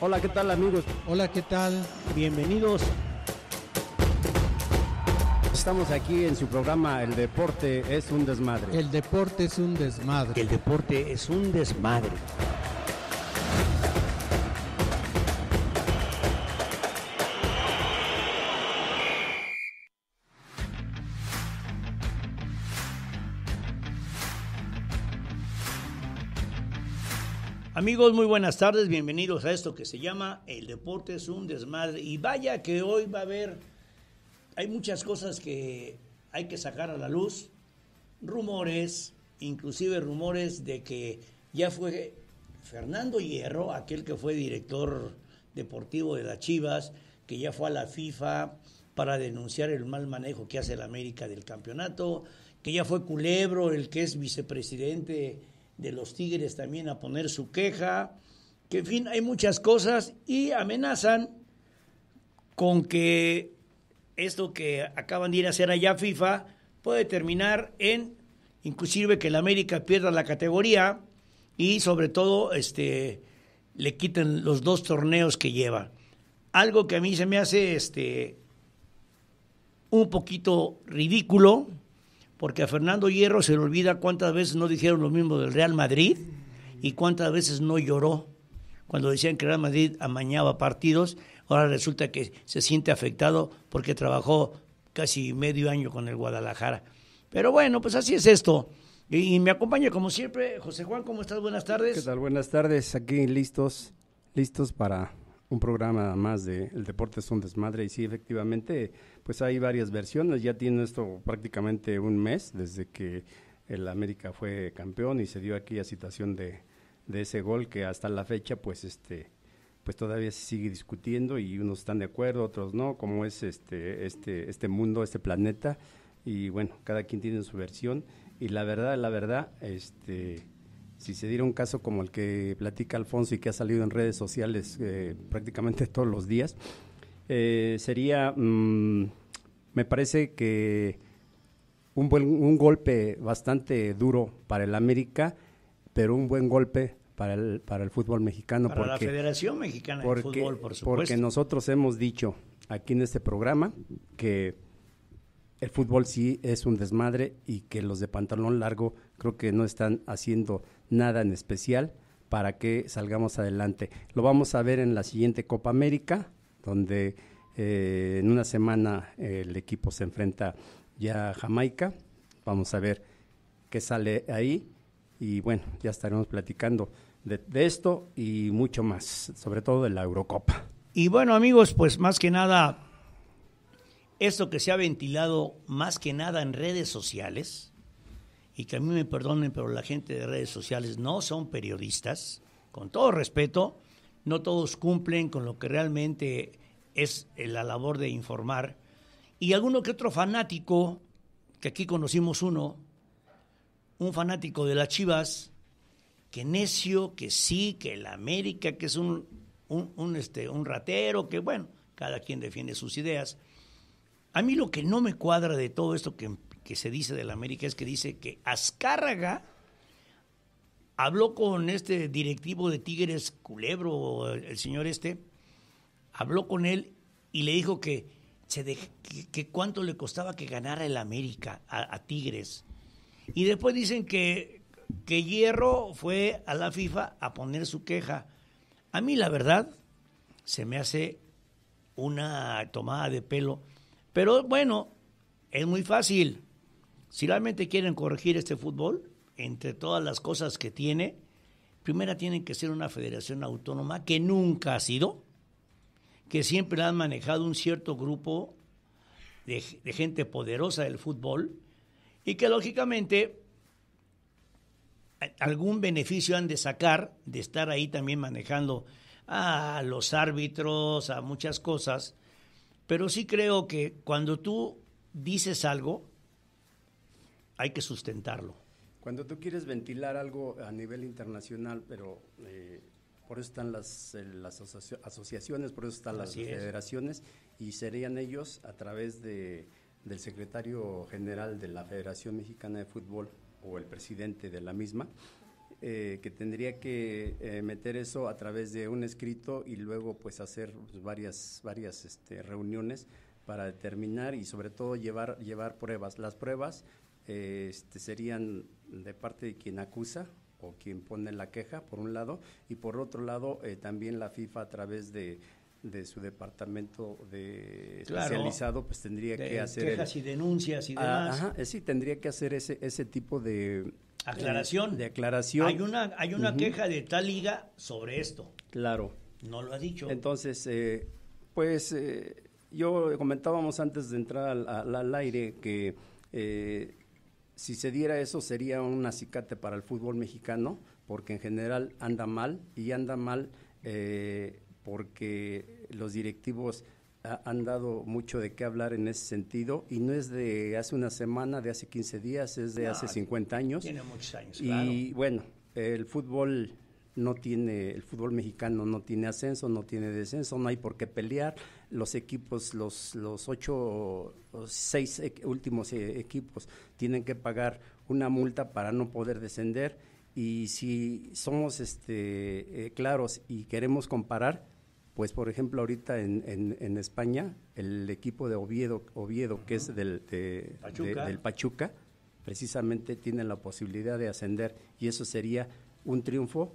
Hola, ¿qué tal amigos? Hola, ¿qué tal? Bienvenidos. Estamos aquí en su programa El deporte es un desmadre. El deporte es un desmadre. El deporte es un desmadre. Amigos, muy buenas tardes, bienvenidos a esto que se llama El deporte es un desmadre. Y vaya que hoy va a haber, hay muchas cosas que hay que sacar a la luz, rumores, inclusive rumores de que ya fue Fernando Hierro, aquel que fue director deportivo de las Chivas, que ya fue a la FIFA para denunciar el mal manejo que hace la América del campeonato, que ya fue Culebro, el que es vicepresidente de los Tigres también a poner su queja, que en fin, hay muchas cosas y amenazan con que esto que acaban de ir a hacer allá FIFA puede terminar en inclusive que el América pierda la categoría y sobre todo este le quiten los dos torneos que lleva. Algo que a mí se me hace este un poquito ridículo, porque a Fernando Hierro se le olvida cuántas veces no dijeron lo mismo del Real Madrid y cuántas veces no lloró cuando decían que Real Madrid amañaba partidos. Ahora resulta que se siente afectado porque trabajó casi medio año con el Guadalajara. Pero bueno, pues así es esto. Y, y me acompaña como siempre José Juan, ¿cómo estás? Buenas tardes. ¿Qué tal? Buenas tardes, aquí listos, listos para un programa más de El deporte son un desmadre y sí, efectivamente, pues hay varias versiones, ya tiene esto prácticamente un mes desde que el América fue campeón y se dio aquella situación de, de ese gol que hasta la fecha pues este pues todavía se sigue discutiendo y unos están de acuerdo, otros no, como es este este este mundo, este planeta y bueno, cada quien tiene su versión y la verdad, la verdad, este si se diera un caso como el que platica Alfonso y que ha salido en redes sociales eh, prácticamente todos los días, eh, sería, mm, me parece que un, golpe bastante duro para el América, pero un buen golpe para el, para el fútbol mexicano. Para porque, la Federación Mexicana de Fútbol, por supuesto. Porque nosotros hemos dicho aquí en este programa que el fútbol sí es un desmadre y que los de pantalón largo creo que no están haciendo nada en especial para que salgamos adelante. Lo vamos a ver en la siguiente Copa América, donde eh, en una semana el equipo se enfrenta ya a Jamaica. Vamos a ver qué sale ahí y bueno, ya estaremos platicando de, de esto y mucho más, sobre todo de la Eurocopa. Y bueno amigos, pues más que nada esto que se ha ventilado más que nada en redes sociales, y que a mí me perdonen, pero la gente de redes sociales no son periodistas, con todo respeto, no todos cumplen con lo que realmente es eh, la labor de informar, y alguno que otro fanático, que aquí conocimos uno, un fanático de las Chivas, que necio, que sí, que el América, que es un, un, este, un ratero, que bueno, cada quien defiende sus ideas. A mí lo que no me cuadra de todo esto que, se dice de la América es que dice que Azcárraga habló con este directivo de Tigres Culebro, el señor este, habló con él y le dijo que, se de, que, cuánto le costaba que ganara el América a, Tigres. Y después dicen que, que Hierro fue a la FIFA a poner su queja. A mí la verdad se me hace una tomada de pelo pero bueno, es muy fácil. Si realmente quieren corregir este fútbol, entre todas las cosas que tiene, primera tienen que ser una federación autónoma que nunca ha sido, que siempre han manejado un cierto grupo de, de gente poderosa del fútbol y que lógicamente algún beneficio han de sacar de estar ahí también manejando a los árbitros, a muchas cosas, pero sí creo que cuando tú dices algo, hay que sustentarlo. Cuando tú quieres ventilar algo a nivel internacional, pero eh, por eso están las, eh, asociaciones, por eso están las federaciones, y serían ellos a través del secretario general de la Federación Mexicana de Fútbol o el presidente de la misma, eh, que tendría que eh, meter eso a través de un escrito y luego pues hacer pues, varias, varias este, reuniones para determinar y sobre todo llevar, llevar pruebas. Las pruebas eh, este, serían de parte de quien acusa o quien pone la queja, por un lado, y por otro lado también la FIFA a través de, de su departamento de especializado pues tendría que hacer quejas y denuncias y ah, demás. sí, tendría que hacer ese ese tipo de Aclaración. De, aclaración. Hay una, hay una queja de tal liga sobre esto. Claro. No lo ha dicho. Entonces, eh, pues eh, yo comentábamos antes de entrar al, aire que eh, si se diera eso sería un acicate para el fútbol mexicano, porque en general anda mal y anda mal porque los directivos han dado mucho de qué hablar en ese sentido y no es de hace una semana, de hace 15 días, es de hace 50 años. Tiene muchos años. Y bueno, el fútbol no tiene, el fútbol mexicano no tiene ascenso, no tiene descenso, no hay por qué pelear. Los equipos, los, los ocho, seis e, últimos eh, equipos tienen que pagar una multa para no poder descender. Y si somos este, eh, claros y queremos comparar, pues por ejemplo ahorita en, en, España el equipo de Oviedo, Oviedo que es del, Pachuca. del Pachuca, precisamente tienen la posibilidad de ascender y eso sería un triunfo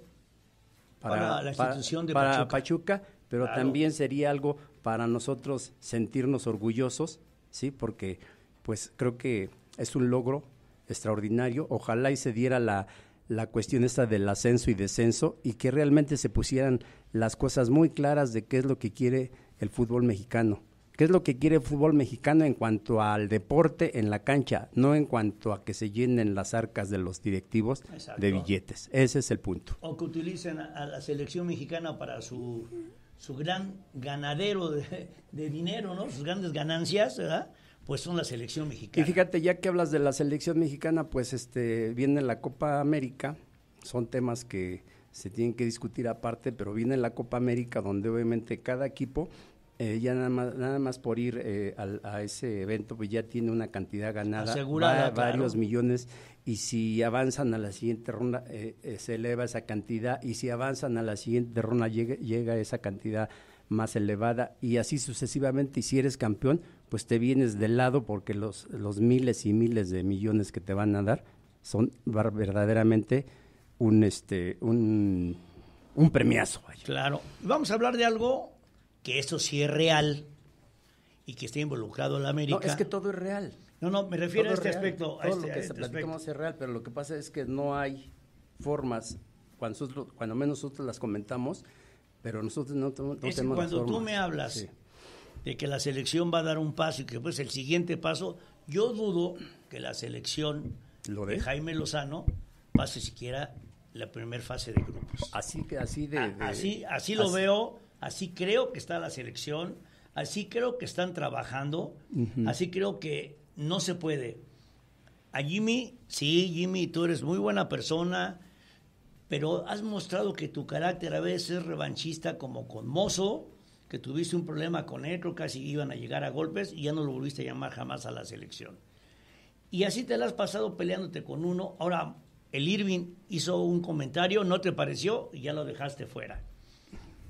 para, la institución de Pachuca. Pachuca pero también sería algo para nosotros sentirnos orgullosos, ¿sí? Porque pues creo que es un logro extraordinario. Ojalá y se diera la, la cuestión esta del ascenso y descenso y que realmente se pusieran las cosas muy claras de qué es lo que quiere el fútbol mexicano. ¿Qué es lo que quiere el fútbol mexicano en cuanto al deporte en la cancha? No en cuanto a que se llenen las arcas de los directivos de billetes. Ese es el punto. O que utilicen a la selección mexicana para su, su gran ganadero de, dinero, ¿no? Sus grandes ganancias, ¿verdad? pues son la selección mexicana. Y fíjate, ya que hablas de la selección mexicana, pues este viene la Copa América, son temas que se tienen que discutir aparte, pero viene la Copa América donde obviamente cada equipo eh, ya nada más, por ir eh, a, ese evento, pues ya tiene una cantidad ganada, Asegurada, varios millones, y si avanzan a la siguiente ronda, eh, se eleva esa cantidad, y si avanzan a la siguiente ronda, llega esa cantidad más elevada y así sucesivamente. Y si eres campeón, pues te vienes de lado porque los, los miles y miles de millones que te van a dar son verdaderamente un, este, un, un premiazo. Claro. Vamos a hablar de algo que eso sí es real y que esté involucrado en la América. No, es que todo es real. No, no, me refiero a este aspecto. lo este, que se este platicamos es real, pero lo que pasa es que no hay formas, cuando, cuando menos nosotros las comentamos, pero nosotros no, no es tenemos Cuando tú me hablas de que la selección va a dar un paso y que pues el siguiente paso, yo dudo que la selección de? Jaime Lozano pase siquiera la primera fase de grupos. Así que así de, así así lo veo, así creo que está la selección, así creo que están trabajando, así creo que no se puede. A Jimmy, sí, Jimmy, tú eres muy buena persona, pero has mostrado que tu carácter a veces es revanchista como con Mozo, que tuviste un problema con él, creo que casi iban a llegar a golpes y ya no lo volviste a llamar jamás a la selección. Y así te la has pasado peleándote con uno. Ahora, el Irving hizo un comentario, no te pareció y ya lo dejaste fuera.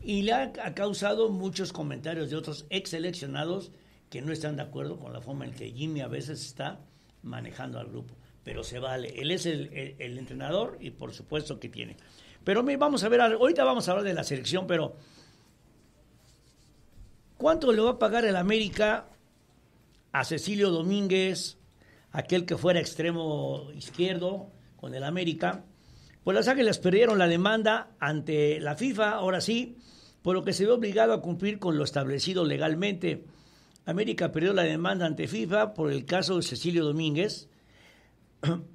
Y le ha, ha causado muchos comentarios de otros ex seleccionados que no están de acuerdo con la forma en que Jimmy a veces está manejando al grupo pero se vale. Él es el, entrenador y por supuesto que tiene. Pero vamos a ver, ahorita vamos a hablar de la selección, pero ¿cuánto le va a pagar el América a Cecilio Domínguez, aquel que fuera extremo izquierdo con el América? Pues las Águilas perdieron la demanda ante la FIFA, ahora sí, por lo que se ve obligado a cumplir con lo establecido legalmente. América perdió la demanda ante FIFA por el caso de Cecilio Domínguez,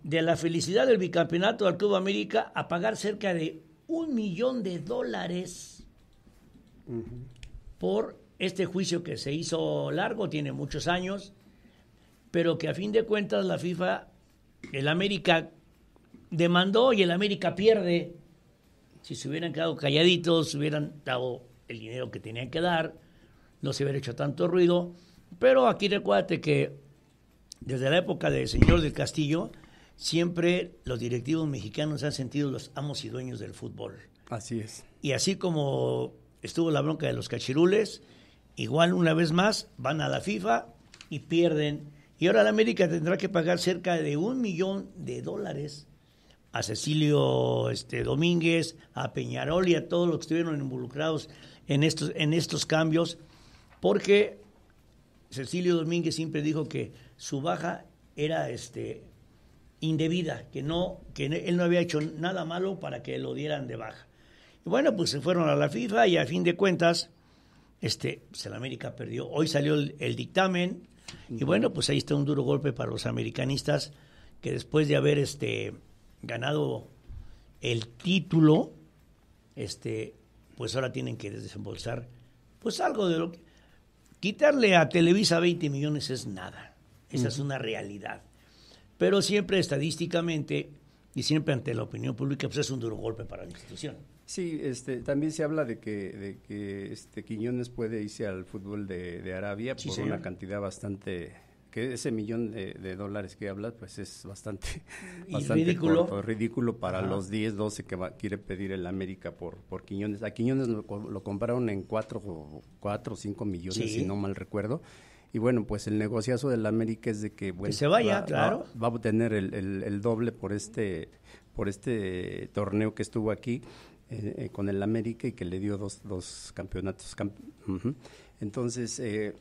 de la felicidad del bicampeonato del Club América a pagar cerca de un millón de dólares por este juicio que se hizo largo, tiene muchos años, pero que a fin de cuentas la FIFA, el América demandó y el América pierde. Si se hubieran quedado calladitos, hubieran dado el dinero que tenían que dar, no se hubiera hecho tanto ruido. Pero aquí recuérdate que desde la época del señor del Castillo, siempre los directivos mexicanos han sentido los amos y dueños del fútbol. Así es. Y así como estuvo la bronca de los cachirules, igual una vez más van a la FIFA y pierden. Y ahora la América tendrá que pagar cerca de un millón de dólares a Cecilio este, Domínguez, a Peñarol y a todos los que estuvieron involucrados en estos, en estos cambios, porque Cecilio Domínguez siempre dijo que su baja era este, indebida, que, no, que él no había hecho nada malo para que lo dieran de baja. Y bueno, pues se fueron a la FIFA y a fin de cuentas, este, pues el América perdió. Hoy salió el, dictamen y bueno, pues ahí está un duro golpe para los americanistas que después de haber este, ganado el título, este, pues ahora tienen que desembolsar pues algo de lo que... Quitarle a Televisa 20 millones es nada. Esa es una realidad. Pero siempre estadísticamente y siempre ante la opinión pública pues es un duro golpe para la institución. Sí, este, también se habla de que, de que este Quiñones puede irse al fútbol de, Arabia por una cantidad bastante que ese millón de, dólares que hablas pues es bastante, ridículo. ridículo para los 10, 12 que va, quiere pedir el América por, por Quiñones. A Quiñones lo, compraron en 4 o 5 millones, si no mal recuerdo. Y bueno, pues el negociazo del América es de que, bueno, se vaya, va, claro. Va, a obtener el, el, doble por este, por este torneo que estuvo aquí eh, eh, con el América y que le dio dos, dos campeonatos. Entonces, eh,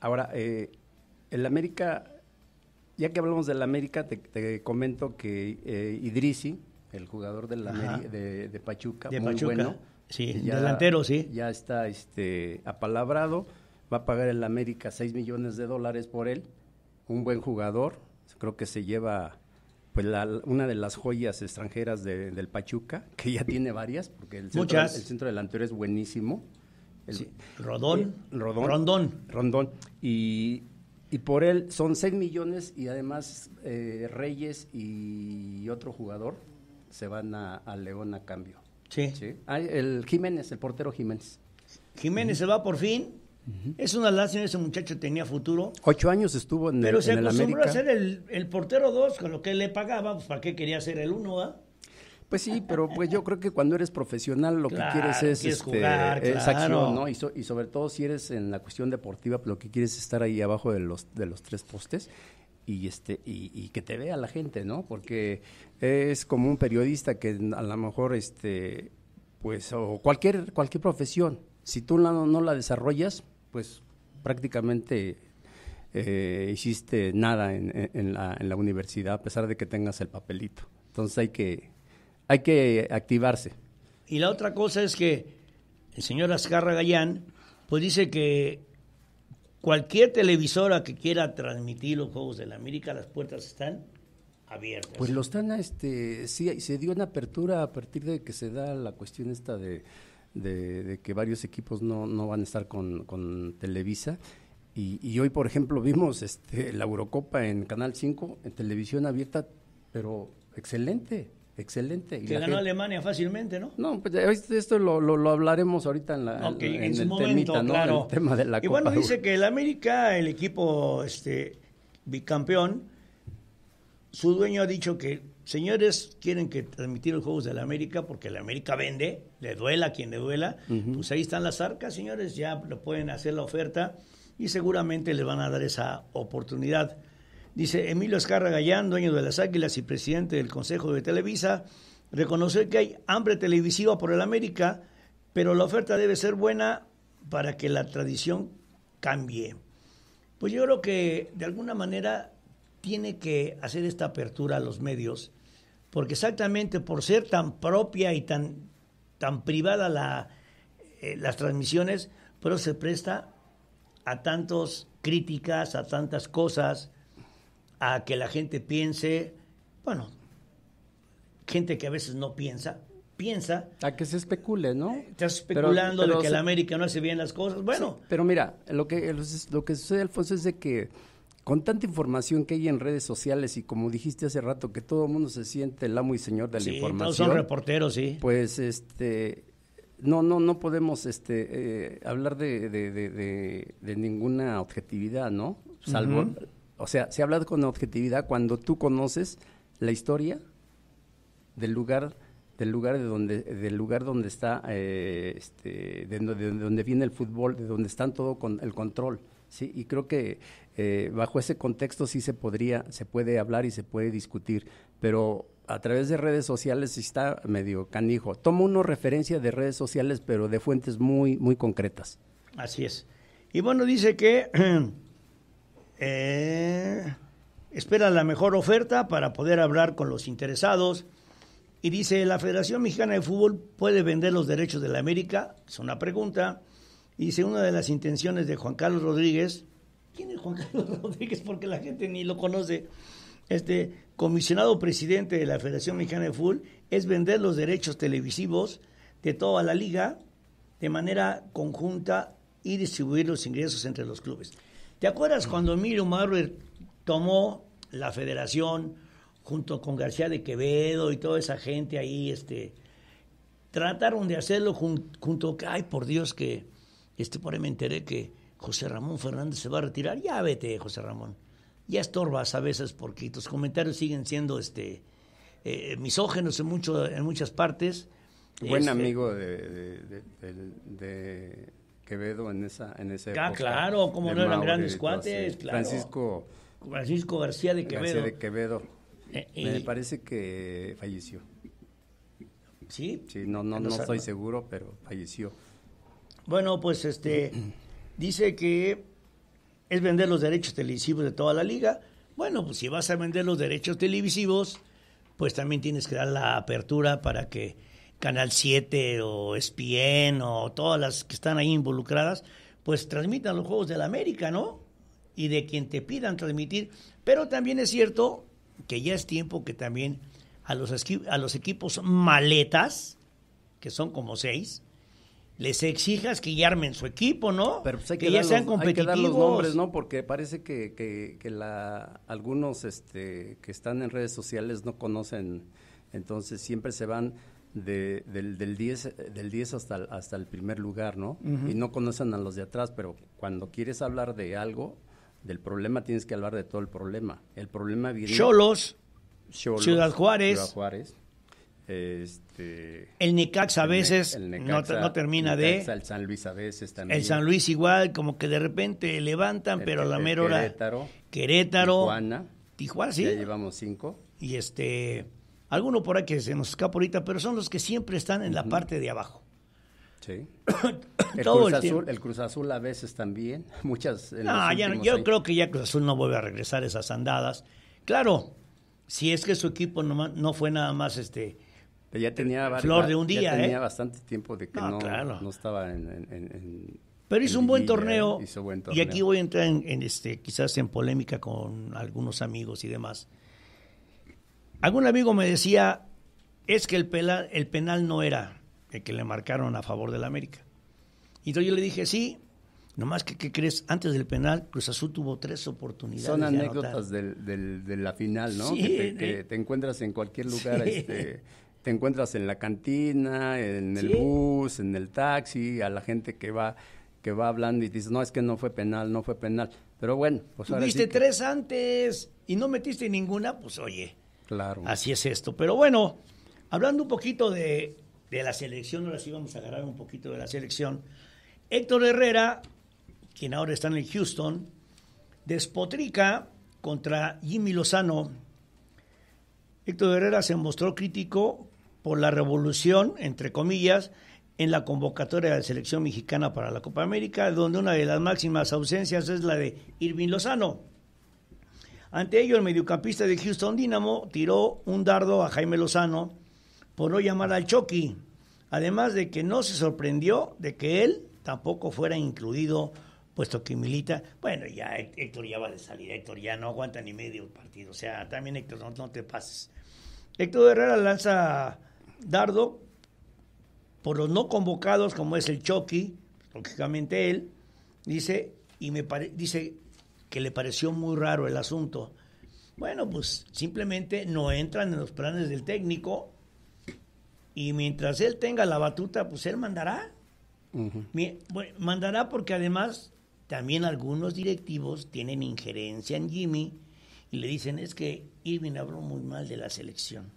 ahora, el América, ya que hablamos del América, te, comento que Idrisi, el jugador de, de, Pachuca, muy bueno. Sí, delantero, sí. Ya está este, apalabrado va a pagar el América 6 millones de dólares por él, un buen jugador, creo que se lleva pues una de las joyas extranjeras de, del Pachuca, que ya tiene varias, porque el centro, el centro delantero es buenísimo. Rodón, eh, Rodón, Rondón. Rondón. Y, y, por él son 6 millones y además eh, Reyes y otro jugador se van a, León a cambio. Sí. sí. Ah, el Jiménez, el portero Jiménez. Jiménez se va por fin. Es una lástima, ese muchacho tenía futuro. Ocho años estuvo en el Pero se acostumbró a ser el, portero dos, con lo que le pagaba, pues para qué quería ser el uno, ¿ah? Pues sí, pero pues yo creo que cuando eres profesional lo que quieres es, este, jugar, es acción, ¿no? Y, sobre todo si eres en la cuestión deportiva, lo que quieres es estar ahí abajo de los, de los tres postes y este y, que te vea la gente, ¿no? Porque es como un periodista que a lo mejor este pues o cualquier cualquier profesión, si tú no la desarrollas, pues prácticamente eh, hiciste nada en, la, universidad, a pesar de que tengas el papelito. Entonces hay que, hay que activarse. Y la otra cosa es que el señor Azcarra Gallán, pues dice que cualquier televisora que quiera transmitir los Juegos de la América, las puertas están abiertas. Pues lo están, este, sí, se dio una apertura a partir de que se da la cuestión esta de de, que varios equipos no, no van a estar con, Televisa. Y, y, hoy, por ejemplo, vimos este, la Eurocopa en Canal 5, en televisión abierta, pero excelente, excelente. que ganó Alemania fácilmente, ¿no? No, pues esto lo, lo, hablaremos ahorita en, la, el tema de la Y bueno, dice que el América, el equipo este, bicampeón, su dueño ha dicho que señores quieren que transmitir los Juegos de la América porque la América vende, le duela a quien le duela, pues ahí están las arcas, señores, ya lo pueden hacer la oferta y seguramente les van a dar esa oportunidad. Dice Emilio Escarra Gallán, dueño de las Águilas y presidente del Consejo de Televisa, reconocer que hay hambre televisiva por el América, pero la oferta debe ser buena para que la tradición cambie. Pues yo creo que de alguna manera tiene que hacer esta apertura a los medios, porque exactamente por ser tan propia y tan, tan privada eh, las transmisiones, pero se presta a tantas críticas, a tantas cosas, a que la gente piense, bueno, gente que a veces no piensa, piensa. A que se especule, ¿no? Eh, estás especulando de que el América no hace bien las cosas. Bueno. pero mira, lo que, lo que sucede, Alfonso, es de que con tanta información que hay en redes sociales y como dijiste hace rato que todo el mundo se siente el amo y señor de la sí, información. Todos son reporteros, sí. Pues este no no no podemos este eh, hablar de, ninguna objetividad, ¿no? Salvo o sea, se habla con objetividad cuando tú conoces la historia del lugar del lugar de donde del lugar donde está eh, este de, donde viene el fútbol, de donde están todo con el control, sí, y creo que eh, bajo ese contexto sí se podría, se puede hablar y se puede discutir, pero a través de redes sociales está medio canijo. Toma una referencia de redes sociales, pero de fuentes muy, muy concretas. Así es. Y bueno, dice que eh, espera la mejor oferta para poder hablar con los interesados. Y dice, ¿la Federación Mexicana de Fútbol puede vender los derechos de la América? Es una pregunta. Dice, una de las intenciones de Juan Carlos Rodríguez ¿Quién es Juan Carlos Rodríguez? Porque la gente ni lo conoce. Este comisionado presidente de la Federación Mexicana de Fútbol es vender los derechos televisivos de toda la liga de manera conjunta y distribuir los ingresos entre los clubes. ¿Te acuerdas cuando Emilio Marler tomó la federación junto con García de Quevedo y toda esa gente ahí, este, trataron de hacerlo junto junto, ay por Dios que, este, por ahí me enteré que José Ramón Fernández se va a retirar. Ya vete, José Ramón. Ya estorbas a veces porque tus comentarios siguen siendo este, eh, misógenos en, muchas partes. Buen este, amigo de, Quevedo en esa, en ese Ah, claro, como no eran grandes cuates, Francisco, Francisco García de Quevedo. García de Quevedo. Eh, Me parece que falleció. ¿Sí? no, no, no estoy seguro, pero falleció. Bueno, pues este. dice que es vender los derechos televisivos de toda la liga. Bueno, pues si vas a vender los derechos televisivos, pues también tienes que dar la apertura para que Canal 7 o ESPN o todas las que están ahí involucradas, pues transmitan los Juegos de la América, ¿no? Y de quien te pidan transmitir. Pero también es cierto que ya es tiempo que también a los, a los equipos maletas, que son como seis, les exijas que ya armen su equipo, ¿no? Pues, que, ya sean competitivos. Hay que dar los nombres, ¿no? Porque parece que, que, la, algunos este, que están en redes sociales no conocen, entonces siempre se van del, del 10 del 10 hasta el, hasta el primer lugar, ¿no? Y no conocen a los de atrás, pero cuando quieres hablar de algo, del problema tienes que hablar de todo el problema. El problema viene Cholos, Ciudad Juárez, Ciudad Juárez este, el Necaxa a veces no, termina de. El San Luis a veces también. El San Luis igual, como que de repente levantan, pero a la mera hora. Querétaro. Querétaro. Tijuana. sí. Ya llevamos cinco. Y este. Alguno por ahí que se nos escapa ahorita, pero son los que siempre están en la parte de abajo. Sí. el, Cruz Azul, el, Cruz Azul, a veces también. Muchas. No, yo creo que ya Cruz Azul no vuelve a regresar esas andadas. Claro, si es que su equipo no fue nada más este ya tenía Flor de un día, tenía ¿eh? bastante tiempo de que no, estaba en, pero hizo un buen, torneo, Y aquí voy a entrar en, este, quizás en polémica con algunos amigos y demás. Algún amigo me decía, es que el, el penal no era el que le marcaron a favor del América. Y entonces yo le dije, sí, nomás que, ¿qué crees? Antes del penal, Cruz Azul tuvo tres oportunidades. Son anécdotas de, la final, ¿no? que, te, encuentras en cualquier lugar. Este, te encuentras en la cantina, en el bus, en el taxi, a la gente que va que va hablando y dices, no, es que no fue penal, no fue penal. Pero bueno, pues ahora Tuviste tres antes y no metiste ninguna, pues oye. Claro. Así es esto. Pero bueno, hablando un poquito de, de la selección, ahora sí vamos a agarrar un poquito de la selección. Héctor Herrera, quien ahora está en el Houston, despotrica contra Jimmy Lozano. Héctor Herrera se mostró crítico por la revolución, entre comillas, en la convocatoria de la selección mexicana para la Copa América, donde una de las máximas ausencias es la de Irving Lozano. Ante ello, el mediocampista de Houston Dynamo tiró un dardo a Jaime Lozano por no llamar al Chucky, además de que no se sorprendió de que él tampoco fuera incluido, puesto que milita. Bueno, ya Héctor ya va de salida, Héctor ya no aguanta ni medio partido, o sea, también Héctor, no te pases. Héctor Herrera lanza Dardo, por los no convocados, como es el Chucky, lógicamente él, dice, y me dice que le pareció muy raro el asunto. Bueno, pues simplemente no entran en los planes del técnico y mientras él tenga la batuta, pues él mandará. mandará porque además también algunos directivos tienen injerencia en Jimmy y le dicen es que Irving habló muy mal de la selección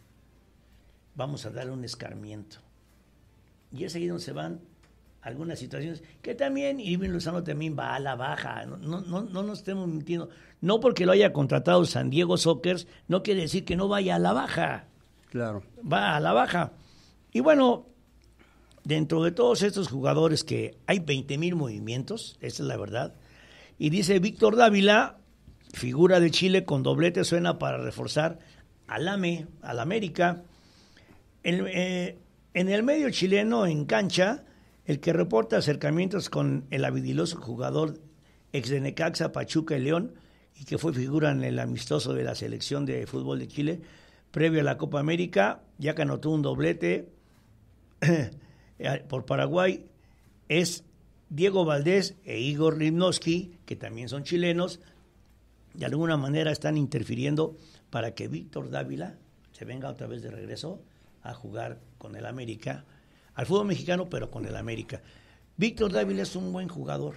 vamos a darle un escarmiento. Y es ahí donde se van algunas situaciones que también Iván Lozano también va a la baja. No, no, no, nos estemos mintiendo. No porque lo haya contratado San Diego Sockers no quiere decir que no vaya a la baja. Claro. Va a la baja. Y bueno, dentro de todos estos jugadores que hay 20 mil movimientos, esa es la verdad. Y dice Víctor Dávila, figura de Chile con doblete, suena para reforzar al AME, al América. Eh, en el medio chileno, en cancha, el que reporta acercamientos con el habilidoso jugador ex de Necaxa, Pachuca y León, y que fue figura en el amistoso de la selección de fútbol de Chile, previo a la Copa América, ya que anotó un doblete por Paraguay, es Diego Valdés e Igor Limnowski, que también son chilenos, de alguna manera están interfiriendo para que Víctor Dávila se venga otra vez de regreso a jugar con el América, al fútbol mexicano, pero con el América. Víctor Dávila es un buen jugador.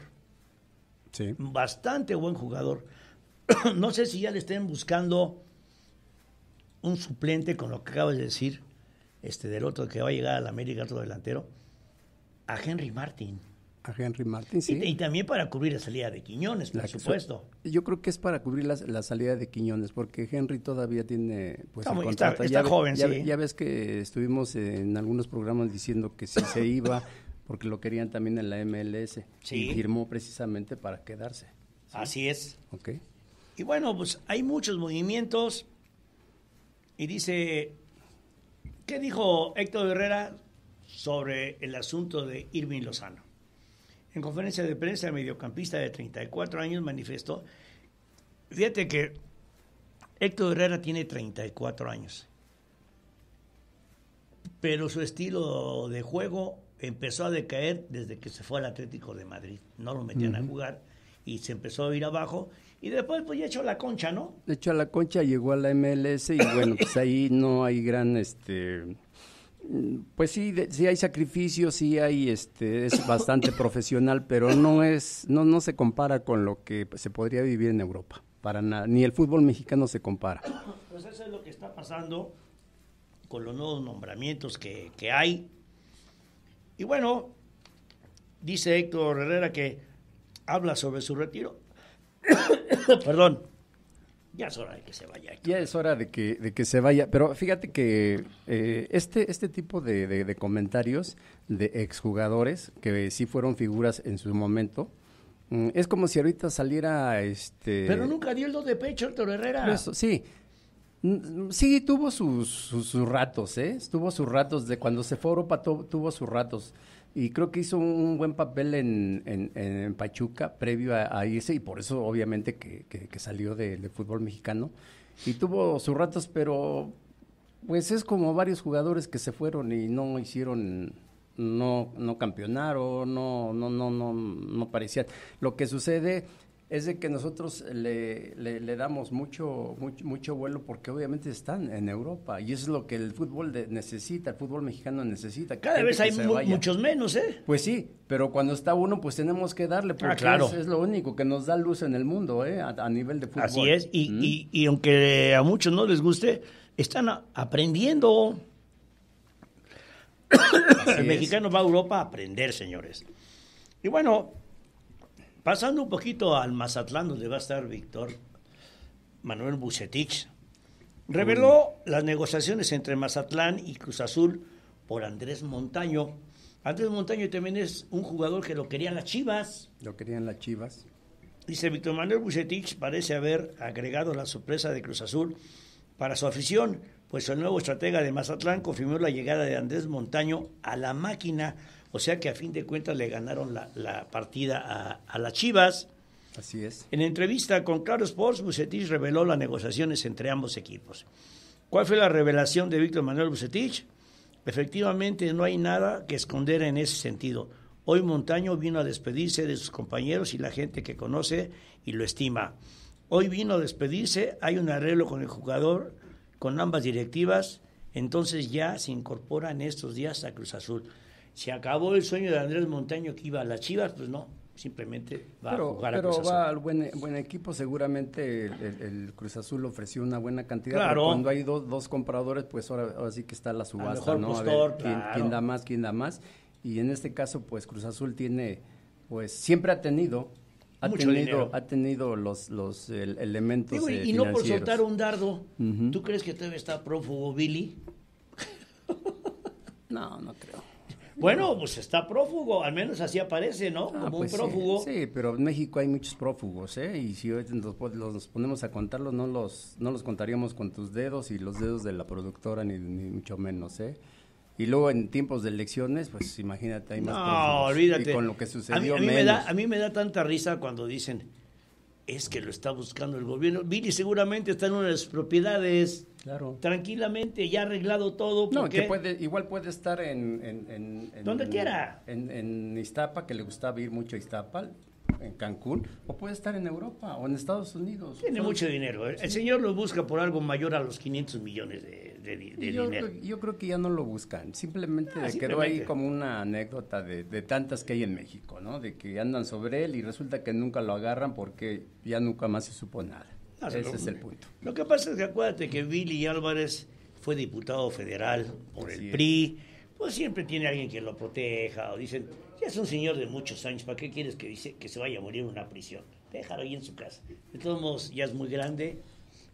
Bastante buen jugador. no sé si ya le estén buscando un suplente con lo que acabas de decir, este del otro que va a llegar al América, otro delantero, a Henry Martin a Henry Martin, Y, también para cubrir la salida de Quiñones, por supuesto. Yo creo que es para cubrir la, salida de Quiñones, porque Henry todavía tiene. Pues, está, ya, joven, ya, ves que estuvimos en algunos programas diciendo que si se iba, porque lo querían también en la MLS. Y firmó precisamente para quedarse. Así es. Y bueno, pues hay muchos movimientos. Y dice. ¿Qué dijo Héctor Herrera sobre el asunto de Irving Lozano? En conferencia de prensa, el mediocampista de 34 años manifestó, fíjate que Héctor Herrera tiene 34 años, pero su estilo de juego empezó a decaer desde que se fue al Atlético de Madrid. No lo metían a jugar y se empezó a ir abajo. Y después, pues ya echó la concha, ¿no? Echó la concha, llegó a la MLS y bueno, pues ahí no hay gran este pues sí, sí hay sacrificios, sí hay, este, es bastante profesional, pero no es, no, no se compara con lo que se podría vivir en Europa, para ni el fútbol mexicano se compara. Pues eso es lo que está pasando con los nuevos nombramientos que hay. Y bueno, dice Héctor Herrera que habla sobre su retiro. Perdón, ya es hora de que se vaya. Ya es hora de que, de que se vaya. Pero fíjate que eh, este, este tipo de, comentarios de exjugadores que sí fueron figuras en su momento, mm, es como si ahorita saliera este... Pero nunca dio el dos de pecho Héctor Herrera. Pues, sí, mm, mm, Sí, tuvo sus, ratos, ¿eh? Tuvo sus ratos. De cuando se fue a Europa, tuvo sus ratos y creo que hizo un buen papel en, en, Pachuca previo a, ese, y por eso obviamente que, que, salió del fútbol mexicano. Y tuvo sus ratos, pero pues es como varios jugadores que se fueron y no hicieron, no, no campeonaron, no, no, no, no, no parecían. Lo que sucede es de que nosotros le, damos mucho, mucho, vuelo porque obviamente están en Europa y eso es lo que el fútbol necesita, el fútbol mexicano necesita. Cada vez hay muchos menos, ¿eh? Pues sí, pero cuando está uno, pues tenemos que darle porque ah, es, lo único que nos da luz en el mundo, ¿eh? A, nivel de fútbol. Así es, y, y, y, aunque a muchos no les guste, están aprendiendo. el mexicano va a Europa a aprender, señores. Y bueno, Pasando un poquito al Mazatlán, donde va a estar Víctor Manuel Bucetich, reveló las negociaciones entre Mazatlán y Cruz Azul por Andrés Montaño. Andrés Montaño también es un jugador que lo querían las Chivas. Lo querían las Chivas. Dice Víctor Manuel Bucetich parece haber agregado la sorpresa de Cruz Azul para su afición, pues el nuevo estratega de Mazatlán confirmó la llegada de Andrés Montaño a la máquina o sea que a fin de cuentas le ganaron la, partida a, a, las Chivas. Así es. En entrevista con Claro Sports, Bucetich reveló las negociaciones entre ambos equipos. ¿Cuál fue la revelación de Víctor Manuel Bucetich? Efectivamente, no hay nada que esconder en ese sentido. Hoy Montaño vino a despedirse de sus compañeros y la gente que conoce y lo estima. Hoy vino a despedirse, hay un arreglo con el jugador, con ambas directivas, entonces ya se incorpora en estos días a Cruz Azul. ¿Se acabó el sueño de Andrés Montaño que iba a las Chivas? Pues no, simplemente va a jugar a Cruz Azul. va al buen, equipo, seguramente el, Cruz Azul ofreció una buena cantidad. cuando hay dos compradores, pues ahora, sí que está la subasta, ¿no? ¿quién, da más, quién da más. Y en este caso, pues Cruz Azul tiene, pues siempre ha tenido ha tenido, ha tenido los, los elementos Digo, y, eh, no por soltar un dardo, ¿tú crees que debe estar prófugo Billy? no, no creo. Bueno, pues está prófugo, al menos así aparece, ¿no? Ah, Como un pues prófugo. Sí, pero en México hay muchos prófugos, ¿eh? Y si hoy nos, ponemos a contarlos, no los, no los contaríamos con tus dedos y los dedos de la productora, ni, mucho menos, ¿eh? Y luego en tiempos de elecciones, pues imagínate, hay más. No, olvídate. con lo que sucedió. A a mí me da tanta risa cuando dicen, es que lo está buscando el gobierno. Billy seguramente está en unas propiedades. Claro. Tranquilamente, ya arreglado todo. No, que puede, igual puede estar en. en Donde quiera. En, Iztapa, que le gustaba ir mucho a Iztapa en Cancún o puede estar en Europa o en Estados Unidos. Tiene mucho dinero. ¿eh? El, señor lo busca por algo mayor a los 500 millones de, dinero. Yo creo que ya no lo buscan. Simplemente ah, quedó ahí como una anécdota de, tantas que hay en México, ¿no? De que andan sobre él y resulta que nunca lo agarran porque ya nunca más se supo nada. Ah, Ese es el punto. Lo que pasa es que acuérdate que Billy Álvarez fue diputado federal por el PRI. Pues siempre tiene alguien que lo proteja o dicen es un señor de muchos años, ¿para qué quieres que, que se vaya a morir en una prisión? Déjalo ahí en su casa. De todos modos, ya es muy grande,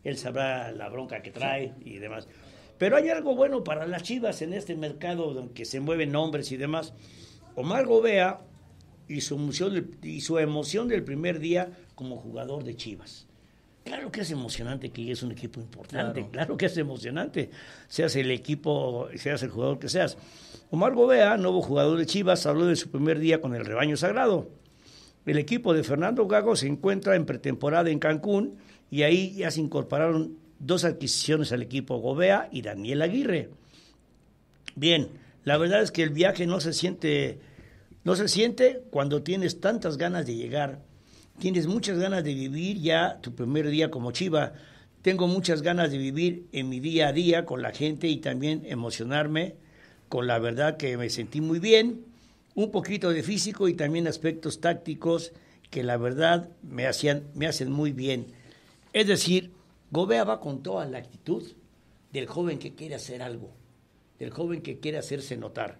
él sabrá la bronca que trae y demás. Pero hay algo bueno para las chivas en este mercado donde se mueven nombres y demás. Omar Gobea y su, emoción del, y su emoción del primer día como jugador de Chivas. Claro que es emocionante que es un equipo importante, claro. claro, que es emocionante, seas el equipo, seas el jugador que seas. Omar Gobea, nuevo jugador de Chivas, habló de su primer día con el rebaño sagrado. El equipo de Fernando Gago se encuentra en pretemporada en Cancún y ahí ya se incorporaron dos adquisiciones al equipo, Gobea y Daniel Aguirre. Bien, la verdad es que el viaje no se siente, no se siente cuando tienes tantas ganas de llegar, tienes muchas ganas de vivir ya tu primer día como Chiva. Tengo muchas ganas de vivir en mi día a día con la gente y también emocionarme con la verdad que me sentí muy bien, un poquito de físico y también aspectos tácticos que la verdad me, me hacen muy bien. Es decir, gobeaba con toda la actitud del joven que quiere hacer algo, del joven que quiere hacerse notar.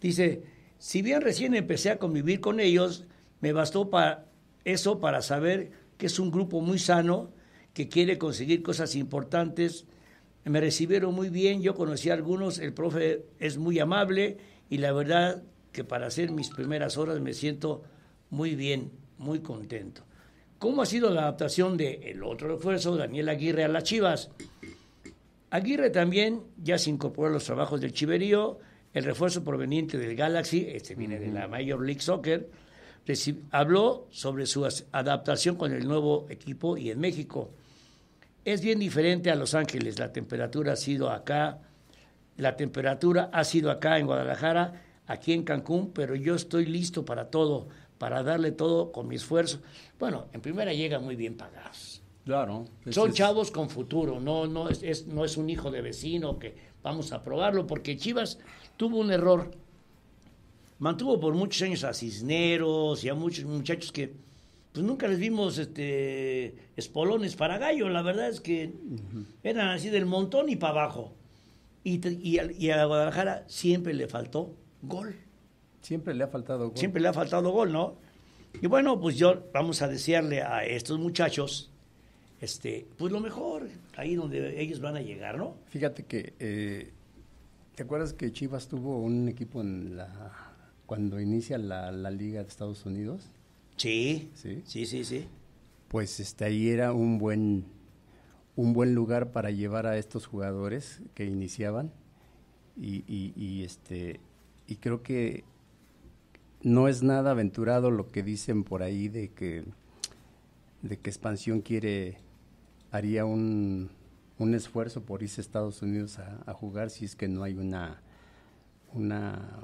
Dice, si bien recién empecé a convivir con ellos, me bastó para eso para saber que es un grupo muy sano, que quiere conseguir cosas importantes me recibieron muy bien, yo conocí a algunos, el profe es muy amable y la verdad que para hacer mis primeras horas me siento muy bien, muy contento. ¿Cómo ha sido la adaptación del otro refuerzo, Daniel Aguirre, a las Chivas? Aguirre también ya se incorporó a los trabajos del Chiverío, el refuerzo proveniente del Galaxy, este viene de la Major League Soccer, habló sobre su adaptación con el nuevo equipo y en México es bien diferente a Los Ángeles. La temperatura ha sido acá, la temperatura ha sido acá en Guadalajara, aquí en Cancún, pero yo estoy listo para todo, para darle todo con mi esfuerzo. Bueno, en primera llega muy bien pagados. Claro. Son chavos con futuro, no, no, no es un hijo de vecino que vamos a probarlo, porque Chivas tuvo un error. Mantuvo por muchos años a Cisneros y a muchos muchachos que pues, nunca les vimos este, espolones para gallo, la verdad es que eran así del montón y para abajo. Y, y, a Guadalajara siempre le faltó gol. Siempre le ha faltado gol. Siempre le ha faltado gol, ¿no? Y bueno, pues yo vamos a desearle a estos muchachos, este, pues lo mejor, ahí donde ellos van a llegar, ¿no? Fíjate que, eh, ¿te acuerdas que Chivas tuvo un equipo en la cuando inicia la Liga de Estados Unidos? Sí, sí, sí, sí. Pues este, ahí era un buen, un buen lugar para llevar a estos jugadores que iniciaban y, y, este, y creo que no es nada aventurado lo que dicen por ahí de que, de que expansión quiere haría un, un esfuerzo por irse a Estados Unidos a, jugar si es que no hay una una